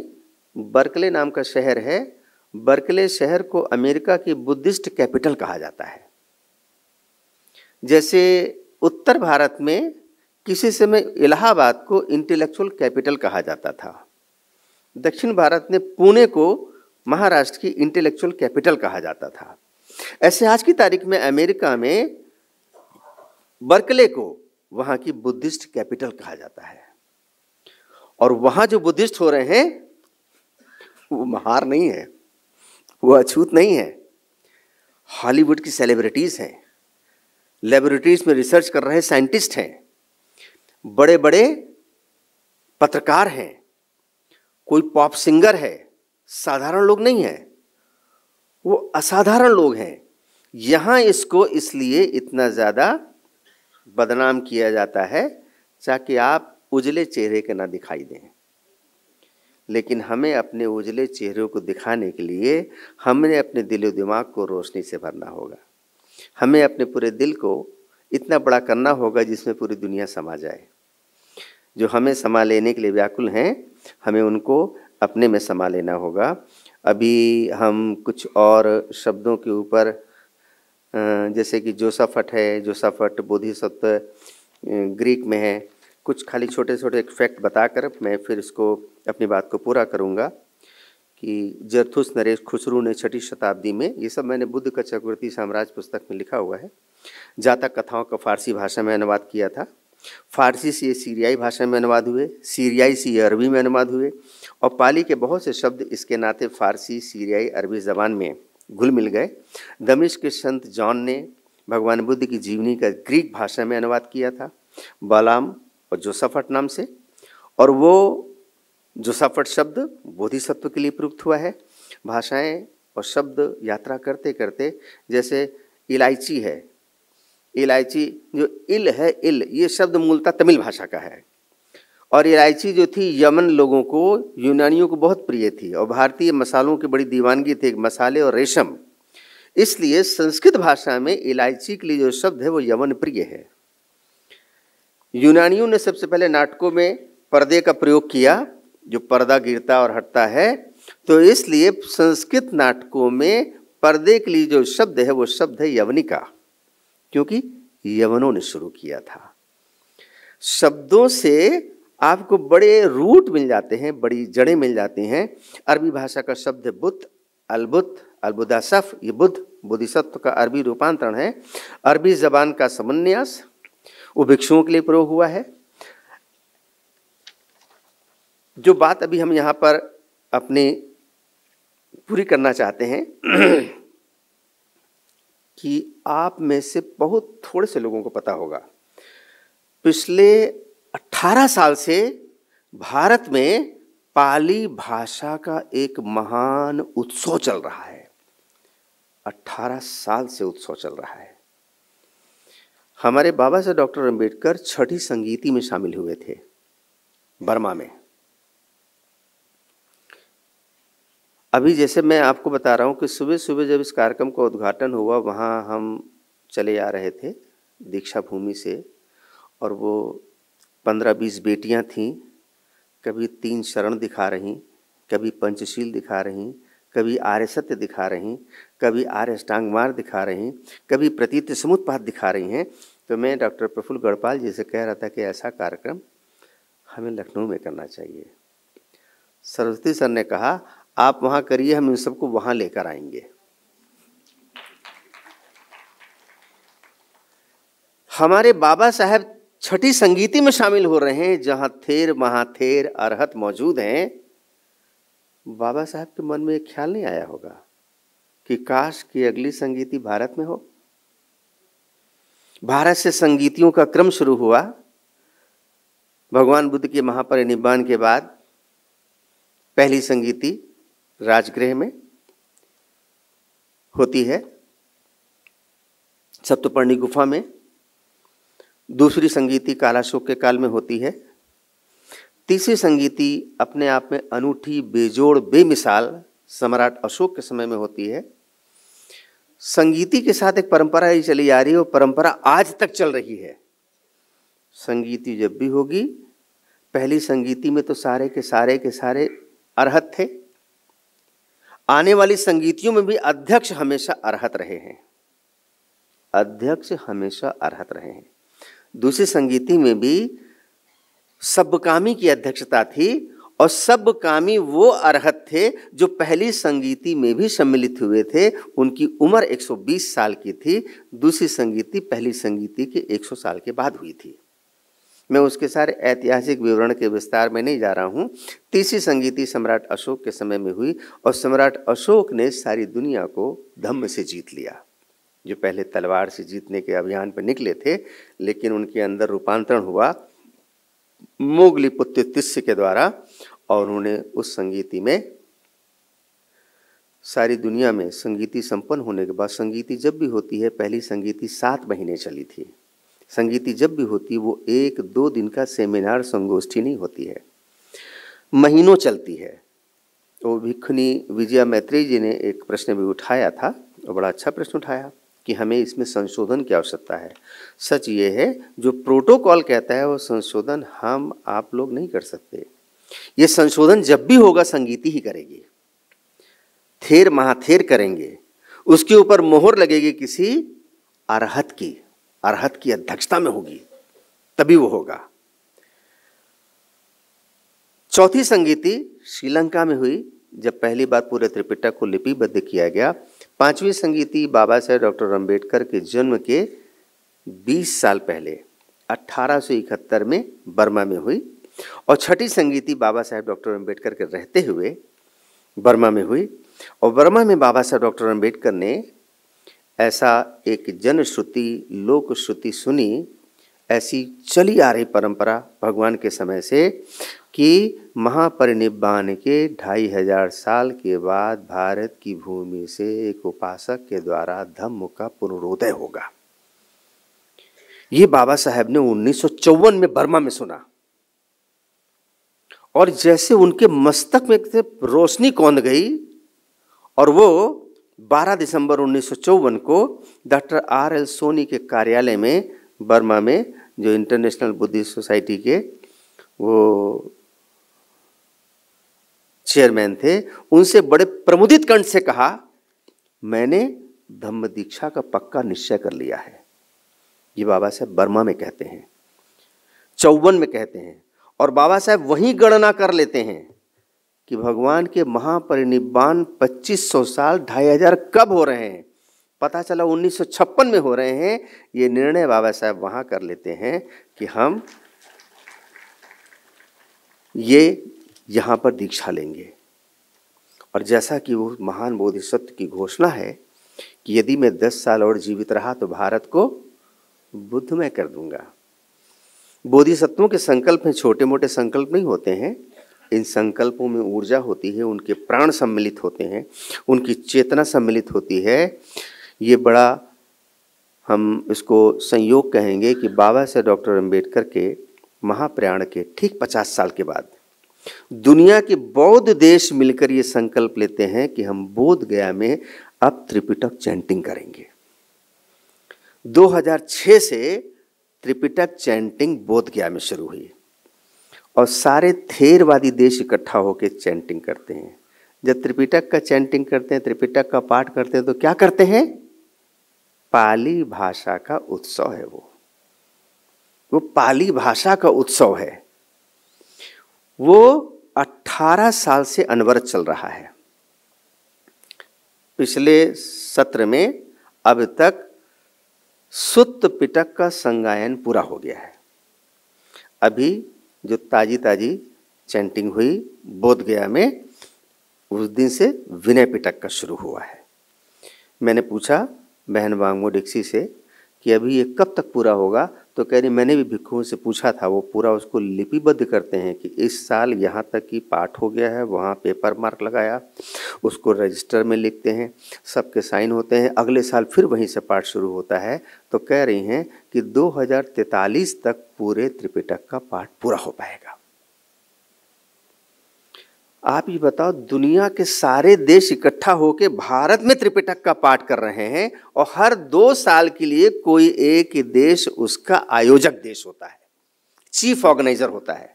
बर्कले नाम का शहर है बर्कले शहर को अमेरिका की बुद्धिस्ट कैपिटल कहा जाता है जैसे उत्तर भारत में किसी समय इलाहाबाद को इंटेलेक्चुअल कैपिटल कहा जाता था दक्षिण भारत ने पुणे को महाराष्ट्र की इंटेलेक्चुअल कैपिटल कहा जाता था ऐसे आज की तारीख में अमेरिका में बर्कले को वहाँ की बुद्धिस्ट कैपिटल कहा जाता है और वहाँ जो बुद्धिस्ट हो रहे हैं वो महार नहीं है वो अछूत नहीं है हॉलीवुड की सेलिब्रिटीज़ हैं लेबोरेटरीज में रिसर्च कर रहे साइंटिस्ट हैं बड़े बड़े पत्रकार हैं कोई पॉप सिंगर है साधारण लोग नहीं है वो असाधारण लोग हैं यहाँ इसको इसलिए इतना ज़्यादा बदनाम किया जाता है ताकि आप उजले चेहरे के ना दिखाई दें लेकिन हमें अपने उजले चेहरे को दिखाने के लिए हमने अपने दिलो दिमाग को रोशनी से भरना होगा हमें अपने पूरे दिल को इतना बड़ा करना होगा जिसमें पूरी दुनिया समा जाए जो हमें समा लेने के लिए व्याकुल हैं हमें उनको अपने में समा लेना होगा अभी हम कुछ और शब्दों के ऊपर जैसे कि जोसाफट है जोसाफट बोधिसत्व ग्रीक में है कुछ खाली छोटे छोटे फैक्ट बताकर मैं फिर इसको अपनी बात को पूरा करूँगा कि जरथुस नरेश खुसरू ने छठी शताब्दी में ये सब मैंने बुद्ध का चक्रवर्ती साम्राज्य पुस्तक में लिखा हुआ है जातक कथाओं का फारसी भाषा में अनुवाद किया था फारसी से ये सीरियाई भाषा में अनुवाद हुए सीरियाई से ये अरबी में अनुवाद हुए और पाली के बहुत से शब्द इसके नाते फारसी सीरियाई अरबी जबान में घुल मिल गए दमिश के संत जॉन ने भगवान बुद्ध की जीवनी का ग्रीक भाषा में अनुवाद किया था बलाम और जोसफट नाम से और वो जोसाफट शब्द बोधिसत्व के लिए प्रयुक्त हुआ है भाषाएं और शब्द यात्रा करते करते जैसे इलायची है इलायची जो इल है इल ये शब्द मूलतः तमिल भाषा का है और इलायची जो थी यमन लोगों को यूनानियों को बहुत प्रिय थी और भारतीय मसालों की बड़ी दीवानगी थी मसाले और रेशम इसलिए संस्कृत भाषा में इलायची के लिए जो शब्द है वो यमन प्रिय है यूनानियों ने सबसे पहले नाटकों में पर्दे का प्रयोग किया जो पर्दा गिरता और हटता है तो इसलिए संस्कृत नाटकों में पर्दे के लिए जो शब्द है वो शब्द है यवनिका क्योंकि यवनों ने शुरू किया था शब्दों से आपको बड़े रूट मिल जाते हैं बड़ी जड़ें मिल जाती हैं अरबी भाषा का शब्द है बुद्ध अलबुद्ध अलबुदासफ ये बुद्ध बुद्धिसत्व का अरबी रूपांतरण है अरबी जबान का समन्यास वो भिक्षुओं के लिए प्रयोग हुआ है जो बात अभी हम यहाँ पर अपने पूरी करना चाहते हैं कि आप में से बहुत थोड़े से लोगों को पता होगा पिछले 18 साल से भारत में पाली भाषा का एक महान उत्सव चल रहा है 18 साल से उत्सव चल रहा है हमारे बाबा साहब डॉक्टर अम्बेडकर छठी संगीति में शामिल हुए थे बर्मा में अभी जैसे मैं आपको बता रहा हूँ कि सुबह सुबह जब इस कार्यक्रम का उद्घाटन हुआ वहाँ हम चले आ रहे थे दीक्षा भूमि से और वो पंद्रह बीस बेटियाँ थीं कभी तीन शरण दिखा रहीं कभी पंचशील दिखा रहीं कभी आर्य सत्य दिखा रहीं कभी आर्य अष्टांगमार दिखा रहीं कभी प्रतीत समुत्पाद दिखा रही हैं तो मैं डॉक्टर प्रफुल्ल गढ़पाल जी से कह रहा था कि ऐसा कार्यक्रम हमें लखनऊ में करना चाहिए सरस्वती सर ने कहा आप वहाँ करिए हम इन सबको वहाँ लेकर आएंगे हमारे बाबा साहब छठी संगीति में शामिल हो रहे हैं जहाँ थेर महाथेर अरहत मौजूद हैं बाबा साहब के मन में एक ख्याल नहीं आया होगा कि काश की अगली संगीति भारत में हो भारत से संगीतियों का क्रम शुरू हुआ भगवान बुद्ध के महापरिनिर्वाण के बाद पहली संगीति राजगृह में होती है सप्तपर्णी गुफा में दूसरी संगीति कालाशोक के काल में होती है तीसरी संगीति अपने आप में अनूठी बेजोड़ बेमिसाल सम्राट अशोक के समय में होती है संगीति के साथ एक परंपरा ही चली आ रही है और परंपरा आज तक चल रही है संगीति जब भी होगी पहली संगीति में तो सारे के सारे के सारे अरहत थे आने वाली संगीतियों में भी अध्यक्ष हमेशा अर्हत रहे हैं अध्यक्ष हमेशा अर्हत रहे हैं दूसरी संगीति में भी सबकामी की अध्यक्षता थी और सबकामी वो अर्हत थे जो पहली संगीति में भी सम्मिलित हुए थे उनकी उम्र 120 साल की थी दूसरी संगीति पहली संगीति के 100 साल के बाद हुई थी मैं उसके सारे ऐतिहासिक विवरण के विस्तार में नहीं जा रहा हूँ तीसरी संगीति सम्राट अशोक के समय में हुई और सम्राट अशोक ने सारी दुनिया को धम्म से जीत लिया जो पहले तलवार से जीतने के अभियान पर निकले थे लेकिन उनके अंदर रूपांतरण हुआ मोगली पुत्र तिस्य के द्वारा और उन्होंने उस संगीति में सारी दुनिया में संगीति संपन्न होने के बाद संगीति जब भी होती है पहली संगीति सात महीने चली थी संगीति जब भी होती वो एक दो दिन का सेमिनार संगोष्ठी नहीं होती है महीनों चलती है तो भिक्षुनी विजया मैत्री जी ने एक प्रश्न भी उठाया था और बड़ा अच्छा प्रश्न उठाया कि हमें इसमें संशोधन की आवश्यकता है सच ये है जो प्रोटोकॉल कहता है वो संशोधन हम आप लोग नहीं कर सकते ये संशोधन जब भी होगा संगीति ही करेगी थेर महाथेर करेंगे उसके ऊपर मोहर लगेगी किसी अरहत की अरहत की अध्यक्षता में होगी तभी वो होगा चौथी संगीति श्रीलंका में हुई जब पहली बार पूरे त्रिपिटक को लिपिबद्ध किया गया पांचवी संगीति बाबा साहेब डॉक्टर अम्बेडकर के जन्म के 20 साल पहले 1871 में बर्मा में हुई और छठी संगीति बाबा साहेब डॉक्टर अम्बेडकर के रहते हुए बर्मा में हुई और बर्मा में बाबा साहेब डॉक्टर अम्बेडकर ने ऐसा एक जनश्रुति लोकश्रुति लोक श्रुति सुनी ऐसी चली आ रही परंपरा भगवान के समय से कि महापरिनिब्बान के ढाई हजार साल के बाद भारत की भूमि से एक उपासक के द्वारा धम्म का पुनरोदय होगा ये बाबा साहेब ने उन्नीस में बर्मा में सुना और जैसे उनके मस्तक में रोशनी कौंद गई और वो 12 दिसंबर उन्नीस को डॉक्टर आर एल सोनी के कार्यालय में बर्मा में जो इंटरनेशनल बुद्धिस्ट सोसाइटी के वो चेयरमैन थे उनसे बड़े प्रमुदित कंठ से कहा मैंने धम्म दीक्षा का पक्का निश्चय कर लिया है ये बाबा साहब बर्मा में कहते हैं चौवन में कहते हैं और बाबा साहब वहीं गणना कर लेते हैं कि भगवान के पच्चीस 2500 साल ढाई हजार कब हो रहे हैं पता चला 1956 में हो रहे हैं ये निर्णय बाबा साहब वहाँ कर लेते हैं कि हम ये यहाँ पर दीक्षा लेंगे और जैसा कि वो महान बोधिसत्व की घोषणा है कि यदि मैं दस साल और जीवित रहा तो भारत को बुद्धमय कर दूंगा बोधिसत्वों के संकल्प हैं छोटे मोटे संकल्प नहीं होते हैं इन संकल्पों में ऊर्जा होती है उनके प्राण सम्मिलित होते हैं उनकी चेतना सम्मिलित होती है ये बड़ा हम इसको संयोग कहेंगे कि बाबा से डॉक्टर अम्बेडकर के महाप्रयाण के ठीक पचास साल के बाद दुनिया के बौद्ध देश मिलकर ये संकल्प लेते हैं कि हम बोध गया में अब त्रिपिटक चैंटिंग करेंगे 2006 से त्रिपिटक चैंटिंग बोध गया में शुरू हुई और सारे थेरवादी देश इकट्ठा होकर चैंटिंग करते हैं जब त्रिपिटक का चैंटिंग करते हैं त्रिपिटक का पाठ करते हैं तो क्या करते हैं पाली भाषा का उत्सव है वो वो पाली भाषा का उत्सव है वो 18 साल से अनवरत चल रहा है पिछले सत्र में अब तक सुत पिटक का संगायन पूरा हो गया है अभी जो ताजी ताजी चैंटिंग हुई बोध गया में उस दिन से विनय पिटक का शुरू हुआ है मैंने पूछा बहन वांगमो डिक्सी से कि अभी ये कब तक पूरा होगा तो कह रही मैंने भी भिक्षुओं से पूछा था वो पूरा उसको लिपिबद्ध करते हैं कि इस साल यहाँ तक कि पाठ हो गया है वहाँ पेपर मार्क लगाया उसको रजिस्टर में लिखते हैं सबके साइन होते हैं अगले साल फिर वहीं से पाठ शुरू होता है तो कह रही हैं कि दो तक पूरे त्रिपिटक का पाठ पूरा हो पाएगा आप ये बताओ दुनिया के सारे देश इकट्ठा होकर भारत में त्रिपिटक का पाठ कर रहे हैं और हर दो साल के लिए कोई एक देश उसका आयोजक देश होता है चीफ ऑर्गेनाइजर होता है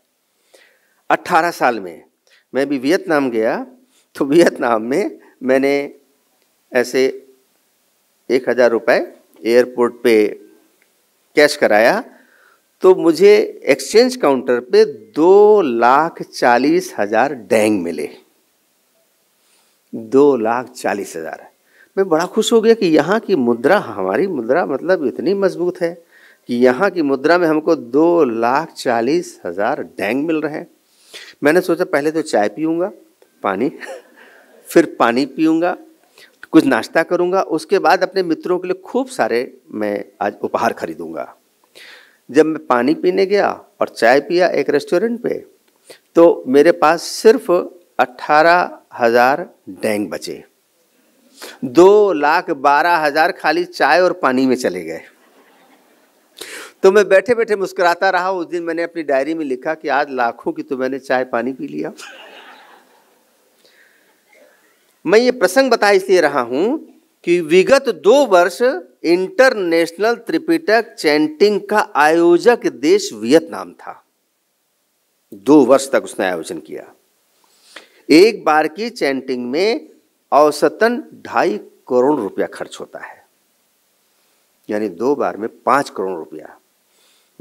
18 साल में मैं भी वियतनाम गया तो वियतनाम में मैंने ऐसे एक हज़ार रुपये एयरपोर्ट पे कैश कराया तो मुझे एक्सचेंज काउंटर पे दो लाख चालीस हजार डैंग मिले दो लाख चालीस हजार मैं बड़ा खुश हो गया कि यहाँ की मुद्रा हमारी मुद्रा मतलब इतनी मजबूत है कि यहाँ की मुद्रा में हमको दो लाख चालीस हजार डैंग मिल रहे हैं मैंने सोचा पहले तो चाय पीऊँगा पानी फिर पानी पीऊँगा कुछ नाश्ता करूँगा उसके बाद अपने मित्रों के लिए खूब सारे मैं आज उपहार खरीदूँगा जब मैं पानी पीने गया और चाय पिया एक रेस्टोरेंट पे तो मेरे पास सिर्फ अट्ठारह हजार डैंग बचे दो लाख बारह हजार खाली चाय और पानी में चले गए तो मैं बैठे बैठे मुस्कुराता रहा उस दिन मैंने अपनी डायरी में लिखा कि आज लाखों की तो मैंने चाय पानी पी लिया मैं ये प्रसंग बता इसलिए रहा हूं कि विगत दो वर्ष इंटरनेशनल त्रिपिटक चैंटिंग का आयोजक देश वियतनाम था दो वर्ष तक उसने आयोजन किया एक बार की चैंटिंग में औसतन ढाई करोड़ रुपया खर्च होता है यानी दो बार में पांच करोड़ रुपया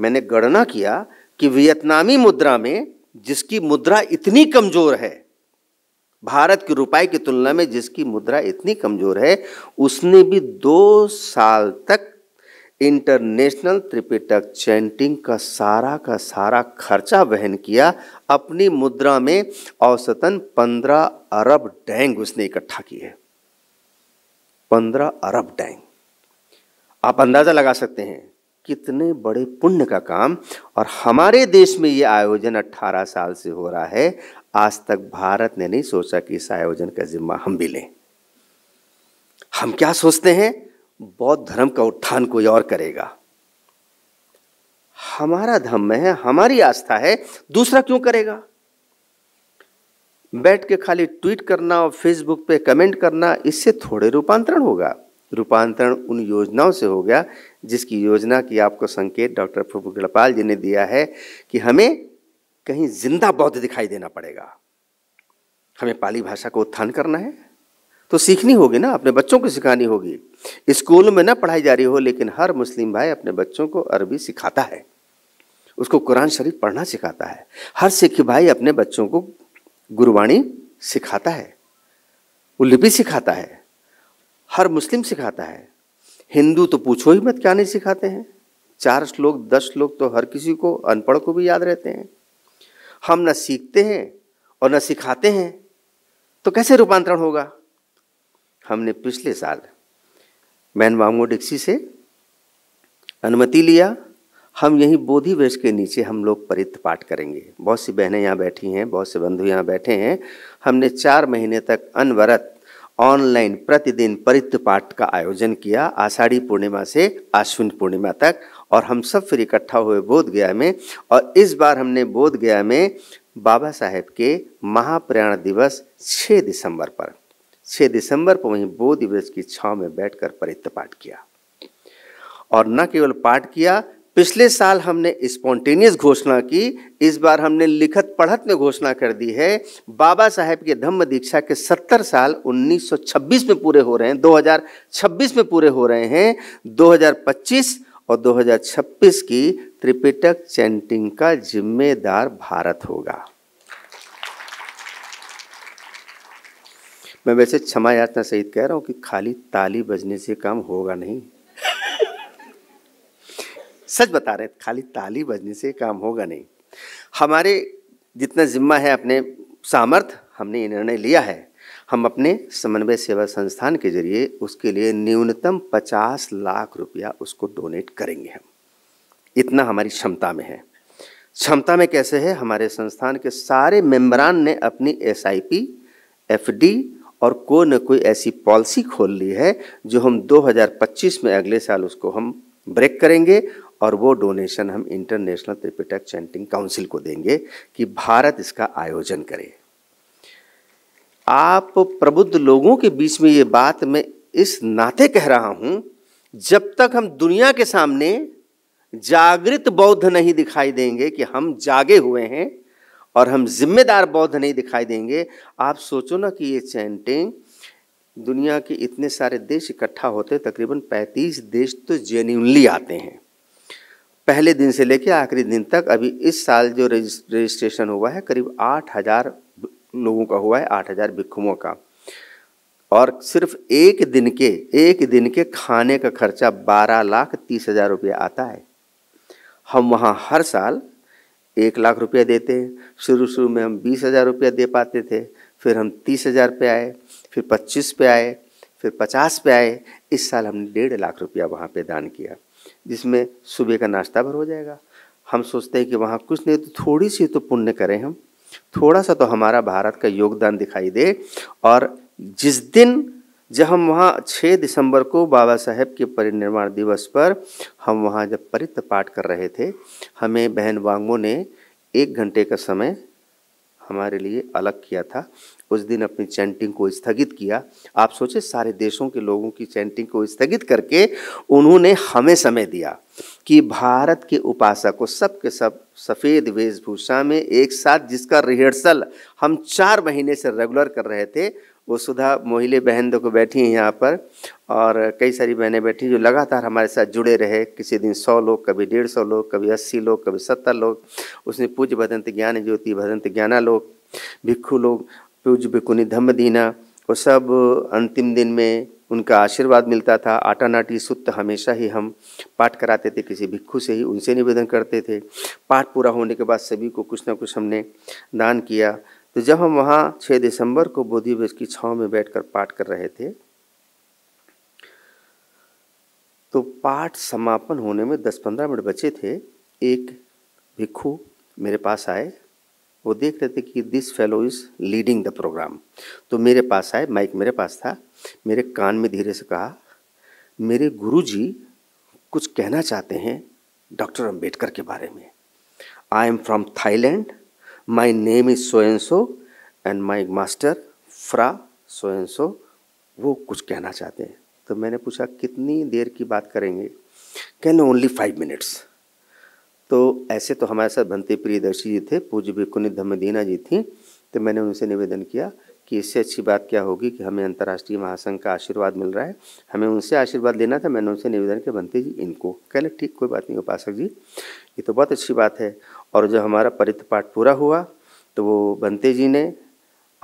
मैंने गणना किया कि वियतनामी मुद्रा में जिसकी मुद्रा इतनी कमज़ोर है भारत की रुपए की तुलना में जिसकी मुद्रा इतनी कमज़ोर है उसने भी दो साल तक इंटरनेशनल त्रिपिटक चैंटिंग का सारा का सारा खर्चा वहन किया अपनी मुद्रा में औसतन पंद्रह अरब डैंग उसने इकट्ठा किए पंद्रह अरब डैंग आप अंदाज़ा लगा सकते हैं कितने बड़े पुण्य का काम और हमारे देश में ये आयोजन 18 साल से हो रहा है आज तक भारत ने नहीं सोचा कि इस आयोजन का जिम्मा हम भी लें हम क्या सोचते हैं बौद्ध धर्म का उत्थान कोई और करेगा हमारा धर्म है हमारी आस्था है दूसरा क्यों करेगा बैठ के खाली ट्वीट करना और फेसबुक पे कमेंट करना इससे थोड़े रूपांतरण होगा रूपांतरण उन योजनाओं से हो गया जिसकी योजना की आपको संकेत डॉक्टर प्रभुकृपाल जी ने दिया है कि हमें कहीं जिंदा बौद्ध दिखाई देना पड़ेगा हमें पाली भाषा को उत्थान करना है तो सीखनी होगी ना अपने बच्चों को सिखानी होगी स्कूल में ना पढ़ाई जा रही हो लेकिन हर मुस्लिम भाई अपने बच्चों को अरबी सिखाता है उसको कुरान शरीफ पढ़ना सिखाता है हर सिख भाई अपने बच्चों को गुरुवाणी सिखाता है वो लिपि सिखाता है हर मुस्लिम सिखाता है हिंदू तो पूछो ही मत क्या नहीं सिखाते हैं चार श्लोक दस श्लोक तो हर किसी को अनपढ़ को भी याद रहते हैं हम न सीखते हैं और न सिखाते हैं तो कैसे रूपांतरण होगा हमने पिछले साल मैन वांगो डिक्सी से अनुमति लिया हम यहीं बोधि वृक्ष के नीचे हम लोग परित पाठ करेंगे बहुत सी बहनें यहाँ बैठी हैं बहुत से बंधु यहाँ बैठे हैं हमने चार महीने तक अनवरत ऑनलाइन प्रतिदिन परित पाठ का आयोजन किया आषाढ़ी पूर्णिमा से आश्विन पूर्णिमा तक और हम सब फिर इकट्ठा हुए बोध गया में और इस बार हमने बोध गया में बाबा साहेब के महाप्रयाण दिवस 6 दिसंबर पर 6 दिसंबर पर वहीं बोध दिवस की छाँव में बैठकर कर पाठ किया और न केवल पाठ किया पिछले साल हमने स्पॉन्टेनियस घोषणा की इस बार हमने लिखत पढ़त में घोषणा कर दी है बाबा साहेब के धम्म दीक्षा के 70 साल 1926 में पूरे हो रहे हैं 2026 में पूरे हो रहे हैं 2025 और 2026 की त्रिपिटक चैंटिंग का जिम्मेदार भारत होगा मैं वैसे क्षमा याचना सहित कह रहा हूँ कि खाली ताली बजने से काम होगा नहीं सच बता रहे खाली ताली बजने से काम होगा नहीं हमारे जितना जिम्मा है अपने सामर्थ हमने ये निर्णय लिया है हम अपने समन्वय सेवा संस्थान के जरिए उसके लिए न्यूनतम पचास लाख रुपया उसको डोनेट करेंगे हम इतना हमारी क्षमता में है क्षमता में कैसे है हमारे संस्थान के सारे मेम्बरान ने अपनी S I P F D और कोई न कोई ऐसी पॉलिसी खोल ली है जो हम 2025 में अगले साल उसको हम ब्रेक करेंगे और वो डोनेशन हम इंटरनेशनल त्रिपिटक चैंटिंग काउंसिल को देंगे कि भारत इसका आयोजन करे आप प्रबुद्ध लोगों के बीच में ये बात मैं इस नाते कह रहा हूँ जब तक हम दुनिया के सामने जागृत बौद्ध नहीं दिखाई देंगे कि हम जागे हुए हैं और हम जिम्मेदार बौद्ध नहीं दिखाई देंगे आप सोचो ना कि ये चैंटिंग दुनिया के इतने सारे देश इकट्ठा होते तकरीबन 35 देश तो जेन्यूनली आते हैं पहले दिन से लेकर आखिरी दिन तक अभी इस साल जो रजिस्ट्रेशन हुआ है करीब आठ हज़ार लोगों का हुआ है आठ हजार भिक्खुओं का और सिर्फ एक दिन के एक दिन के खाने का खर्चा बारह लाख तीस हजार रुपया आता है हम वहाँ हर साल एक लाख रुपया देते हैं शुरू शुरू में हम बीस हज़ार रुपया दे पाते थे फिर हम तीस हज़ार पे आए फिर पच्चीस पे आए फिर पचास पे आए इस साल हमने डेढ़ लाख रुपया वहाँ पे दान किया जिसमें सुबह का नाश्ता भर हो जाएगा हम सोचते हैं कि वहाँ कुछ नहीं तो थोड़ी सी तो पुण्य करें हम थोड़ा सा तो हमारा भारत का योगदान दिखाई दे और जिस दिन जब हम वहाँ 6 दिसंबर को बाबा साहेब के परिनिर्वाण दिवस पर हम वहाँ जब परित पाठ कर रहे थे हमें बहन वांगों ने एक घंटे का समय हमारे लिए अलग किया था उस दिन अपनी चैंटिंग को स्थगित किया आप सोचे सारे देशों के लोगों की चैंटिंग को स्थगित करके उन्होंने हमें समय दिया कि भारत के को सब के सब सफ़ेद वेशभूषा में एक साथ जिसका रिहर्सल हम चार महीने से रेगुलर कर रहे थे वो सुधा मोहिले बहन देखो बैठी हैं यहाँ पर और कई सारी बहनें बैठी जो लगातार हमारे साथ जुड़े रहे किसी दिन सौ लोग कभी डेढ़ सौ लोग कभी अस्सी लोग कभी सत्तर लोग उसने पूज्य भदंत ज्ञान ज्योति भदंत ज्ञाना लोग भिक्खु लोग पूज्य भिक्कुनी धम्म दीना वो सब अंतिम दिन में उनका आशीर्वाद मिलता था आटा नाटी सुत्त हमेशा ही हम पाठ कराते थे किसी भिक्खु से ही उनसे निवेदन करते थे पाठ पूरा होने के बाद सभी को कुछ ना कुछ हमने दान किया तो जब हम वहाँ 6 दिसंबर को बोधि वृक्ष की छाँव में बैठकर पाठ कर रहे थे तो पाठ समापन होने में 10-15 मिनट बचे थे एक भिक्खु मेरे पास आए वो देख रहे थे कि this fellow is leading the program तो मेरे पास आए माइक मेरे पास था मेरे कान में धीरे से कहा मेरे गुरु जी कुछ कहना चाहते हैं डॉक्टर अम्बेडकर के बारे में I am from Thailand my name is so and so and my master fra so and so वो कुछ कहना चाहते हैं तो मैंने पूछा कितनी देर की बात करेंगे कहने ओनली फाइव मिनट्स तो ऐसे तो हमारे साथ भंते प्रियदर्शी जी थे पूज्य कुनित धम्मदीना जी थी तो मैंने उनसे निवेदन किया कि इससे अच्छी बात क्या होगी कि हमें अंतर्राष्ट्रीय महासंघ का आशीर्वाद मिल रहा है हमें उनसे आशीर्वाद लेना था मैंने उनसे निवेदन किया बनते जी इनको कहले ठीक कोई बात नहीं उपासक जी ये तो बहुत अच्छी बात है और जब हमारा परित पाठ पूरा हुआ तो वो बनते जी ने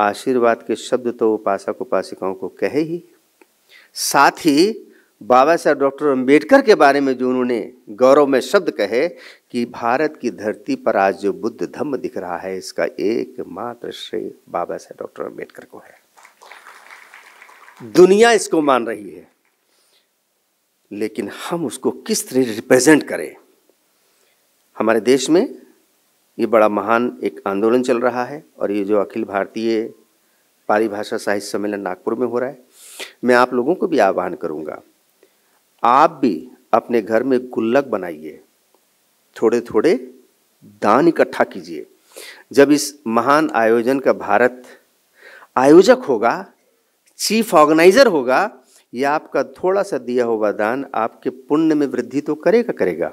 आशीर्वाद के शब्द तो उपासक उपासिकाओं को कहे ही साथ ही बाबा साहब डॉक्टर अम्बेडकर के बारे में जो उन्होंने गौरव में शब्द कहे कि भारत की धरती पर आज जो बुद्ध धम्म दिख रहा है इसका एकमात्र श्रेय बाबा साहब डॉक्टर अम्बेडकर को है दुनिया इसको मान रही है लेकिन हम उसको किस तरह रिप्रेजेंट करें हमारे देश में ये बड़ा महान एक आंदोलन चल रहा है और ये जो अखिल भारतीय पारिभाषा साहित्य सम्मेलन नागपुर में हो रहा है मैं आप लोगों को भी आह्वान करूंगा आप भी अपने घर में गुल्लक बनाइए थोड़े थोड़े दान इकट्ठा कीजिए जब इस महान आयोजन का भारत आयोजक होगा चीफ ऑर्गेनाइजर होगा या आपका थोड़ा सा दिया हुआ दान आपके पुण्य में वृद्धि तो करेगा करेगा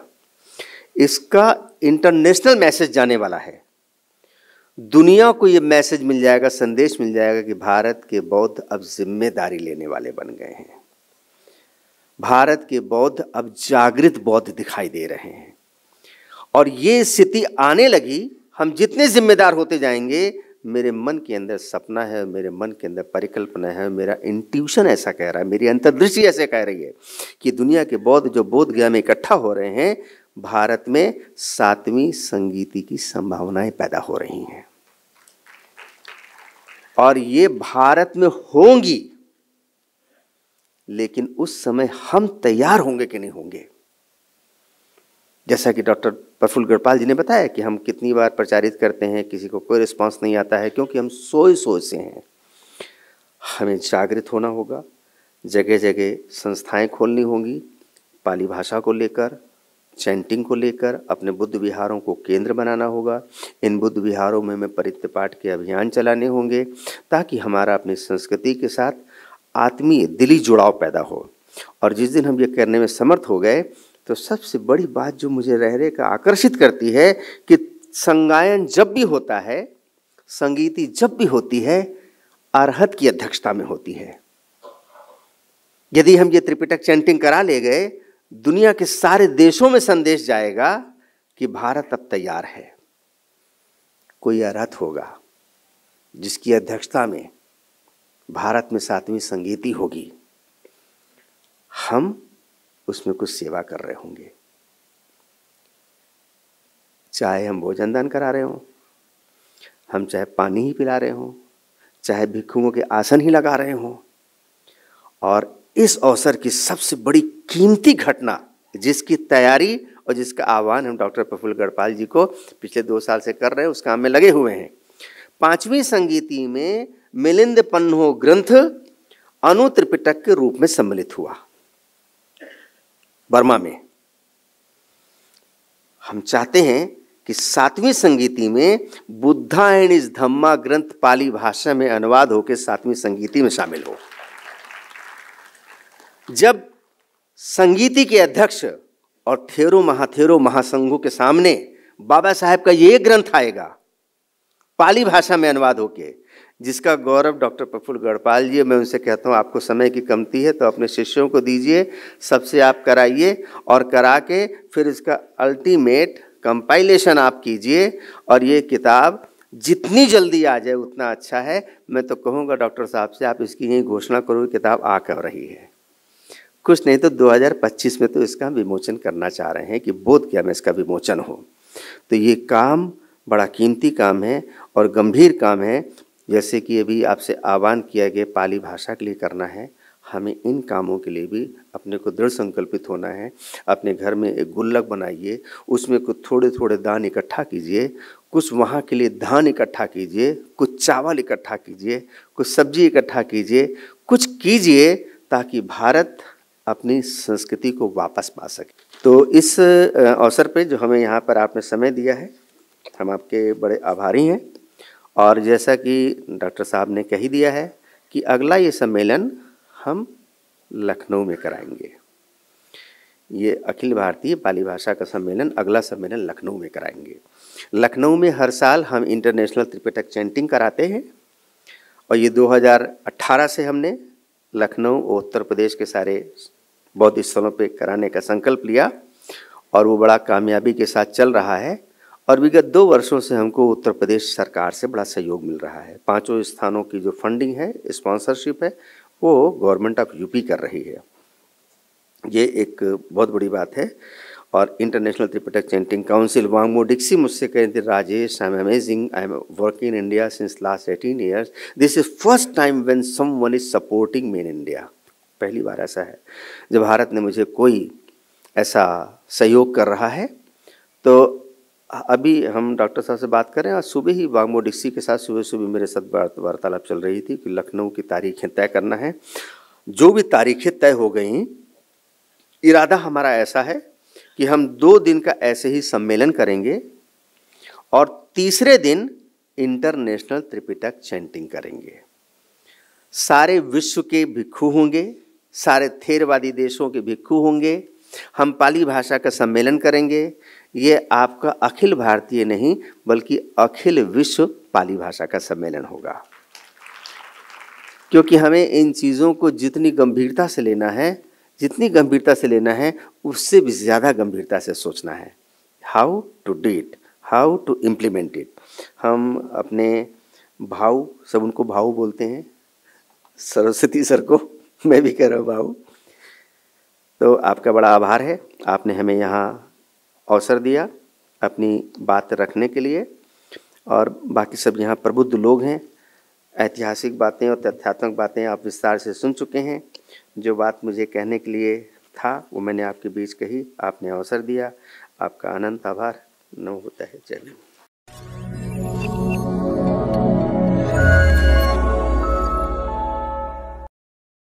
इसका इंटरनेशनल मैसेज जाने वाला है दुनिया को यह मैसेज मिल जाएगा संदेश मिल जाएगा कि भारत के बौद्ध अब जिम्मेदारी लेने वाले बन गए हैं भारत के बौद्ध अब जागृत बौद्ध दिखाई दे रहे हैं और ये स्थिति आने लगी हम जितने जिम्मेदार होते जाएंगे मेरे मन के अंदर सपना है मेरे मन के अंदर परिकल्पना है मेरा इंट्यूशन ऐसा कह रहा है मेरी अंतर्दृष्टि ऐसे कह रही है कि दुनिया के बौद्ध जो बोध गया में इकट्ठा हो रहे हैं भारत में सातवीं संगीति की संभावनाएं पैदा हो रही हैं और ये भारत में होंगी लेकिन उस समय हम तैयार होंगे कि नहीं होंगे जैसा कि डॉक्टर प्रफुल्ल गढ़पाल जी ने बताया कि हम कितनी बार प्रचारित करते हैं किसी को कोई रिस्पांस नहीं आता है क्योंकि हम सोए सोए से हैं हमें जागृत होना होगा जगह जगह संस्थाएं खोलनी होंगी पाली भाषा को लेकर चैंटिंग को लेकर अपने बुद्ध विहारों को केंद्र बनाना होगा इन बुद्ध विहारों में हमें परित्य पाठ के अभियान चलाने होंगे ताकि हमारा अपनी संस्कृति के साथ आत्मीय दिली जुड़ाव पैदा हो और जिस दिन हम ये करने में समर्थ हो गए तो सबसे बड़ी बात जो मुझे रहरे का आकर्षित करती है कि संगायन जब भी होता है संगीति जब भी होती है अरहत की अध्यक्षता में होती है यदि हम ये त्रिपिटक चैंटिंग करा ले गए दुनिया के सारे देशों में संदेश जाएगा कि भारत अब तैयार है कोई अरहत होगा जिसकी अध्यक्षता में भारत में सातवीं संगीति होगी हम उसमें कुछ सेवा कर रहे होंगे चाहे हम भोजन दान करा रहे हों हम चाहे पानी ही पिला रहे हों चाहे भिक्खुओं के आसन ही लगा रहे हों और इस अवसर की सबसे बड़ी कीमती घटना जिसकी तैयारी और जिसका आह्वान हम डॉक्टर प्रफुल्ल गढ़पाल जी को पिछले दो साल से कर रहे हैं उस काम में लगे हुए हैं पांचवी संगीति में मिलिंद पन्नो ग्रंथ अनु त्रिपिटक के रूप में सम्मिलित हुआ बर्मा में हम चाहते हैं कि सातवीं संगीति में बुद्धायण इस धम्मा ग्रंथ पाली भाषा में अनुवाद होकर सातवीं संगीति में शामिल हो जब संगीति के अध्यक्ष और थेरो महाथेरो महासंघों के सामने बाबा साहेब का ये ग्रंथ आएगा पाली भाषा में अनुवाद होके जिसका गौरव डॉक्टर प्रफुल्ल गढ़पाल जी मैं उनसे कहता हूँ आपको समय की कमती है तो अपने शिष्यों को दीजिए सबसे आप कराइए और करा के फिर इसका अल्टीमेट कंपाइलेशन आप कीजिए और ये किताब जितनी जल्दी आ जाए उतना अच्छा है मैं तो कहूँगा डॉक्टर साहब से आप इसकी यही घोषणा करो किताब आ कर रही है कुछ नहीं तो 2025 में तो इसका विमोचन करना चाह रहे हैं कि बोध क्या में इसका विमोचन हो तो ये काम बड़ा कीमती काम है और गंभीर काम है जैसे कि अभी आपसे आह्वान किया गया पाली भाषा के लिए करना है हमें इन कामों के लिए भी अपने को दृढ़ संकल्पित होना है अपने घर में एक गुल्लक बनाइए उसमें कुछ थोड़े थोड़े दान इकट्ठा कीजिए कुछ वहाँ के लिए धान इकट्ठा कीजिए कुछ चावल इकट्ठा कीजिए कुछ सब्जी इकट्ठा कीजिए कुछ कीजिए ताकि भारत अपनी संस्कृति को वापस पा सके तो इस अवसर पे जो हमें यहाँ पर आपने समय दिया है हम आपके बड़े आभारी हैं और जैसा कि डॉक्टर साहब ने कह दिया है कि अगला ये सम्मेलन हम लखनऊ में कराएंगे ये अखिल भारतीय पाली भाषा का सम्मेलन अगला सम्मेलन लखनऊ में कराएंगे लखनऊ में हर साल हम इंटरनेशनल त्रिपिटक चैंटिंग कराते हैं और ये 2018 से हमने लखनऊ और उत्तर प्रदेश के सारे बौद्ध स्थलों पे कराने का संकल्प लिया और वो बड़ा कामयाबी के साथ चल रहा है और विगत दो वर्षों से हमको उत्तर प्रदेश सरकार से बड़ा सहयोग मिल रहा है पांचों स्थानों की जो फंडिंग है स्पॉन्सरशिप है वो गवर्नमेंट ऑफ यूपी कर रही है ये एक बहुत बड़ी बात है और international Tripitaka chanting council Wangmo Dixie मुझसे कहते Rajesh I am amazing I am work in India since last eighteen years this is first time when someone is supporting me in India पहली बार ऐसा है जब भारत ने मुझे कोई ऐसा सहयोग कर रहा है तो अभी हम डॉक्टर साहब से बात करें आज सुबह ही बागमो डिक्सी के साथ सुबह सुबह मेरे साथ वार्तालाप चल रही थी कि लखनऊ की तारीखें तय करना है जो भी तारीखें तय हो गई इरादा हमारा ऐसा है कि हम दो दिन का ऐसे ही सम्मेलन करेंगे और तीसरे दिन इंटरनेशनल त्रिपिटक चैंटिंग करेंगे सारे विश्व के भिक्षु होंगे सारे थेरवादी देशों के भिक्खु होंगे हम पाली भाषा का सम्मेलन करेंगे ये आपका अखिल भारतीय नहीं बल्कि अखिल विश्व पाली भाषा का सम्मेलन होगा क्योंकि हमें इन चीज़ों को जितनी गंभीरता से लेना है जितनी गंभीरता से लेना है उससे भी ज़्यादा गंभीरता से सोचना है how to do it how to implement it हम अपने भाव सब उनको भाव बोलते हैं सरस्वती सर को मैं भी कह रहा हूँ भाव तो आपका बड़ा आभार है आपने हमें यहाँ अवसर दिया अपनी बात रखने के लिए और बाकी सब यहाँ प्रबुद्ध लोग हैं ऐतिहासिक बातें और तथ्यात्मक बातें आप विस्तार से सुन चुके हैं जो बात मुझे कहने के लिए था वो मैंने आपके बीच कही आपने अवसर दिया आपका अनंत आभार न होता है जय